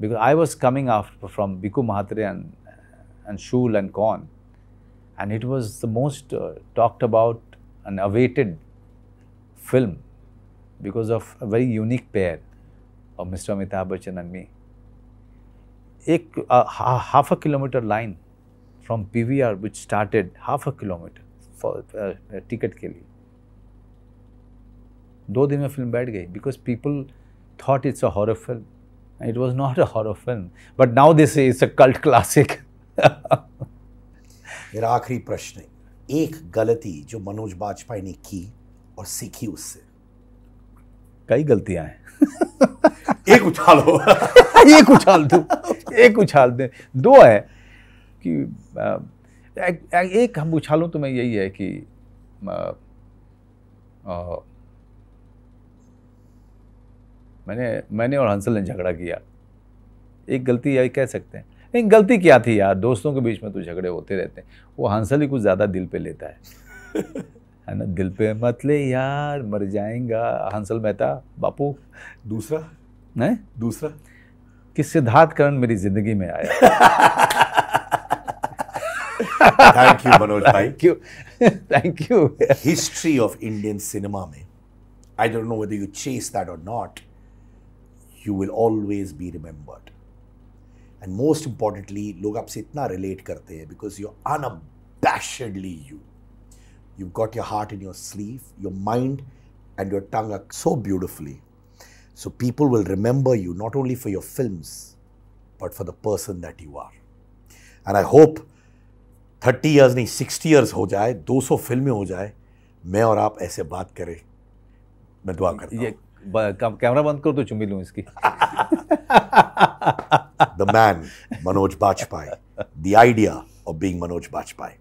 because I was coming after from Bhiku Mhatre and and Shool and Kaun and it was the most talked about and awaited film because of a very unique pair of Mr. Amitabh Bachchan and me. एक half a kilometre line from P V R which started half a kilometre ticket के लिए दो दिन में film बैठ गई because people thought it's a horror film it was not a horror film but now this is a cult classic मेरा आखिरी प्रश्न एक गलती जो मनोज बाजपेयी ने की और सीखी उससे कई गलतियां हैं एक उछालो एक उछाल दो एक उछाल दे दो है कि एक, एक हम उछालो तो मैं यही है कि आ, आ, मैंने मैंने और हंसल ने झगड़ा किया एक गलती यही कह सकते हैं लेकिन गलती क्या थी यार दोस्तों के बीच में तो झगड़े होते रहते हैं वो हंसल ही कुछ ज़्यादा दिल पे लेता है है ना दिल पे मत ले यार मर जाएगा हंसल मेहता बापू दूसरा नहीं दूसरा कि सिद्धार्थ करण मेरी जिंदगी में आया thank you Manoj thank you thank you history of Indian cinema में I don't know whether you chase that or not you will always be remembered and most importantly लोग आपसे इतना रिलेट करते हैं because you unabashedly you You've got your heart in your sleeve, your mind and your tongue are so beautifully. So people will remember you not only for your films, but for the person that you are. And I hope 30 years 60 years हो 200 films हो जाए मैं और आप ऐसे बात करें मैं दुआ करता ये कैमरा the करो तो चुम्बी Manoj इसकी the man Manoj Bajpayee the idea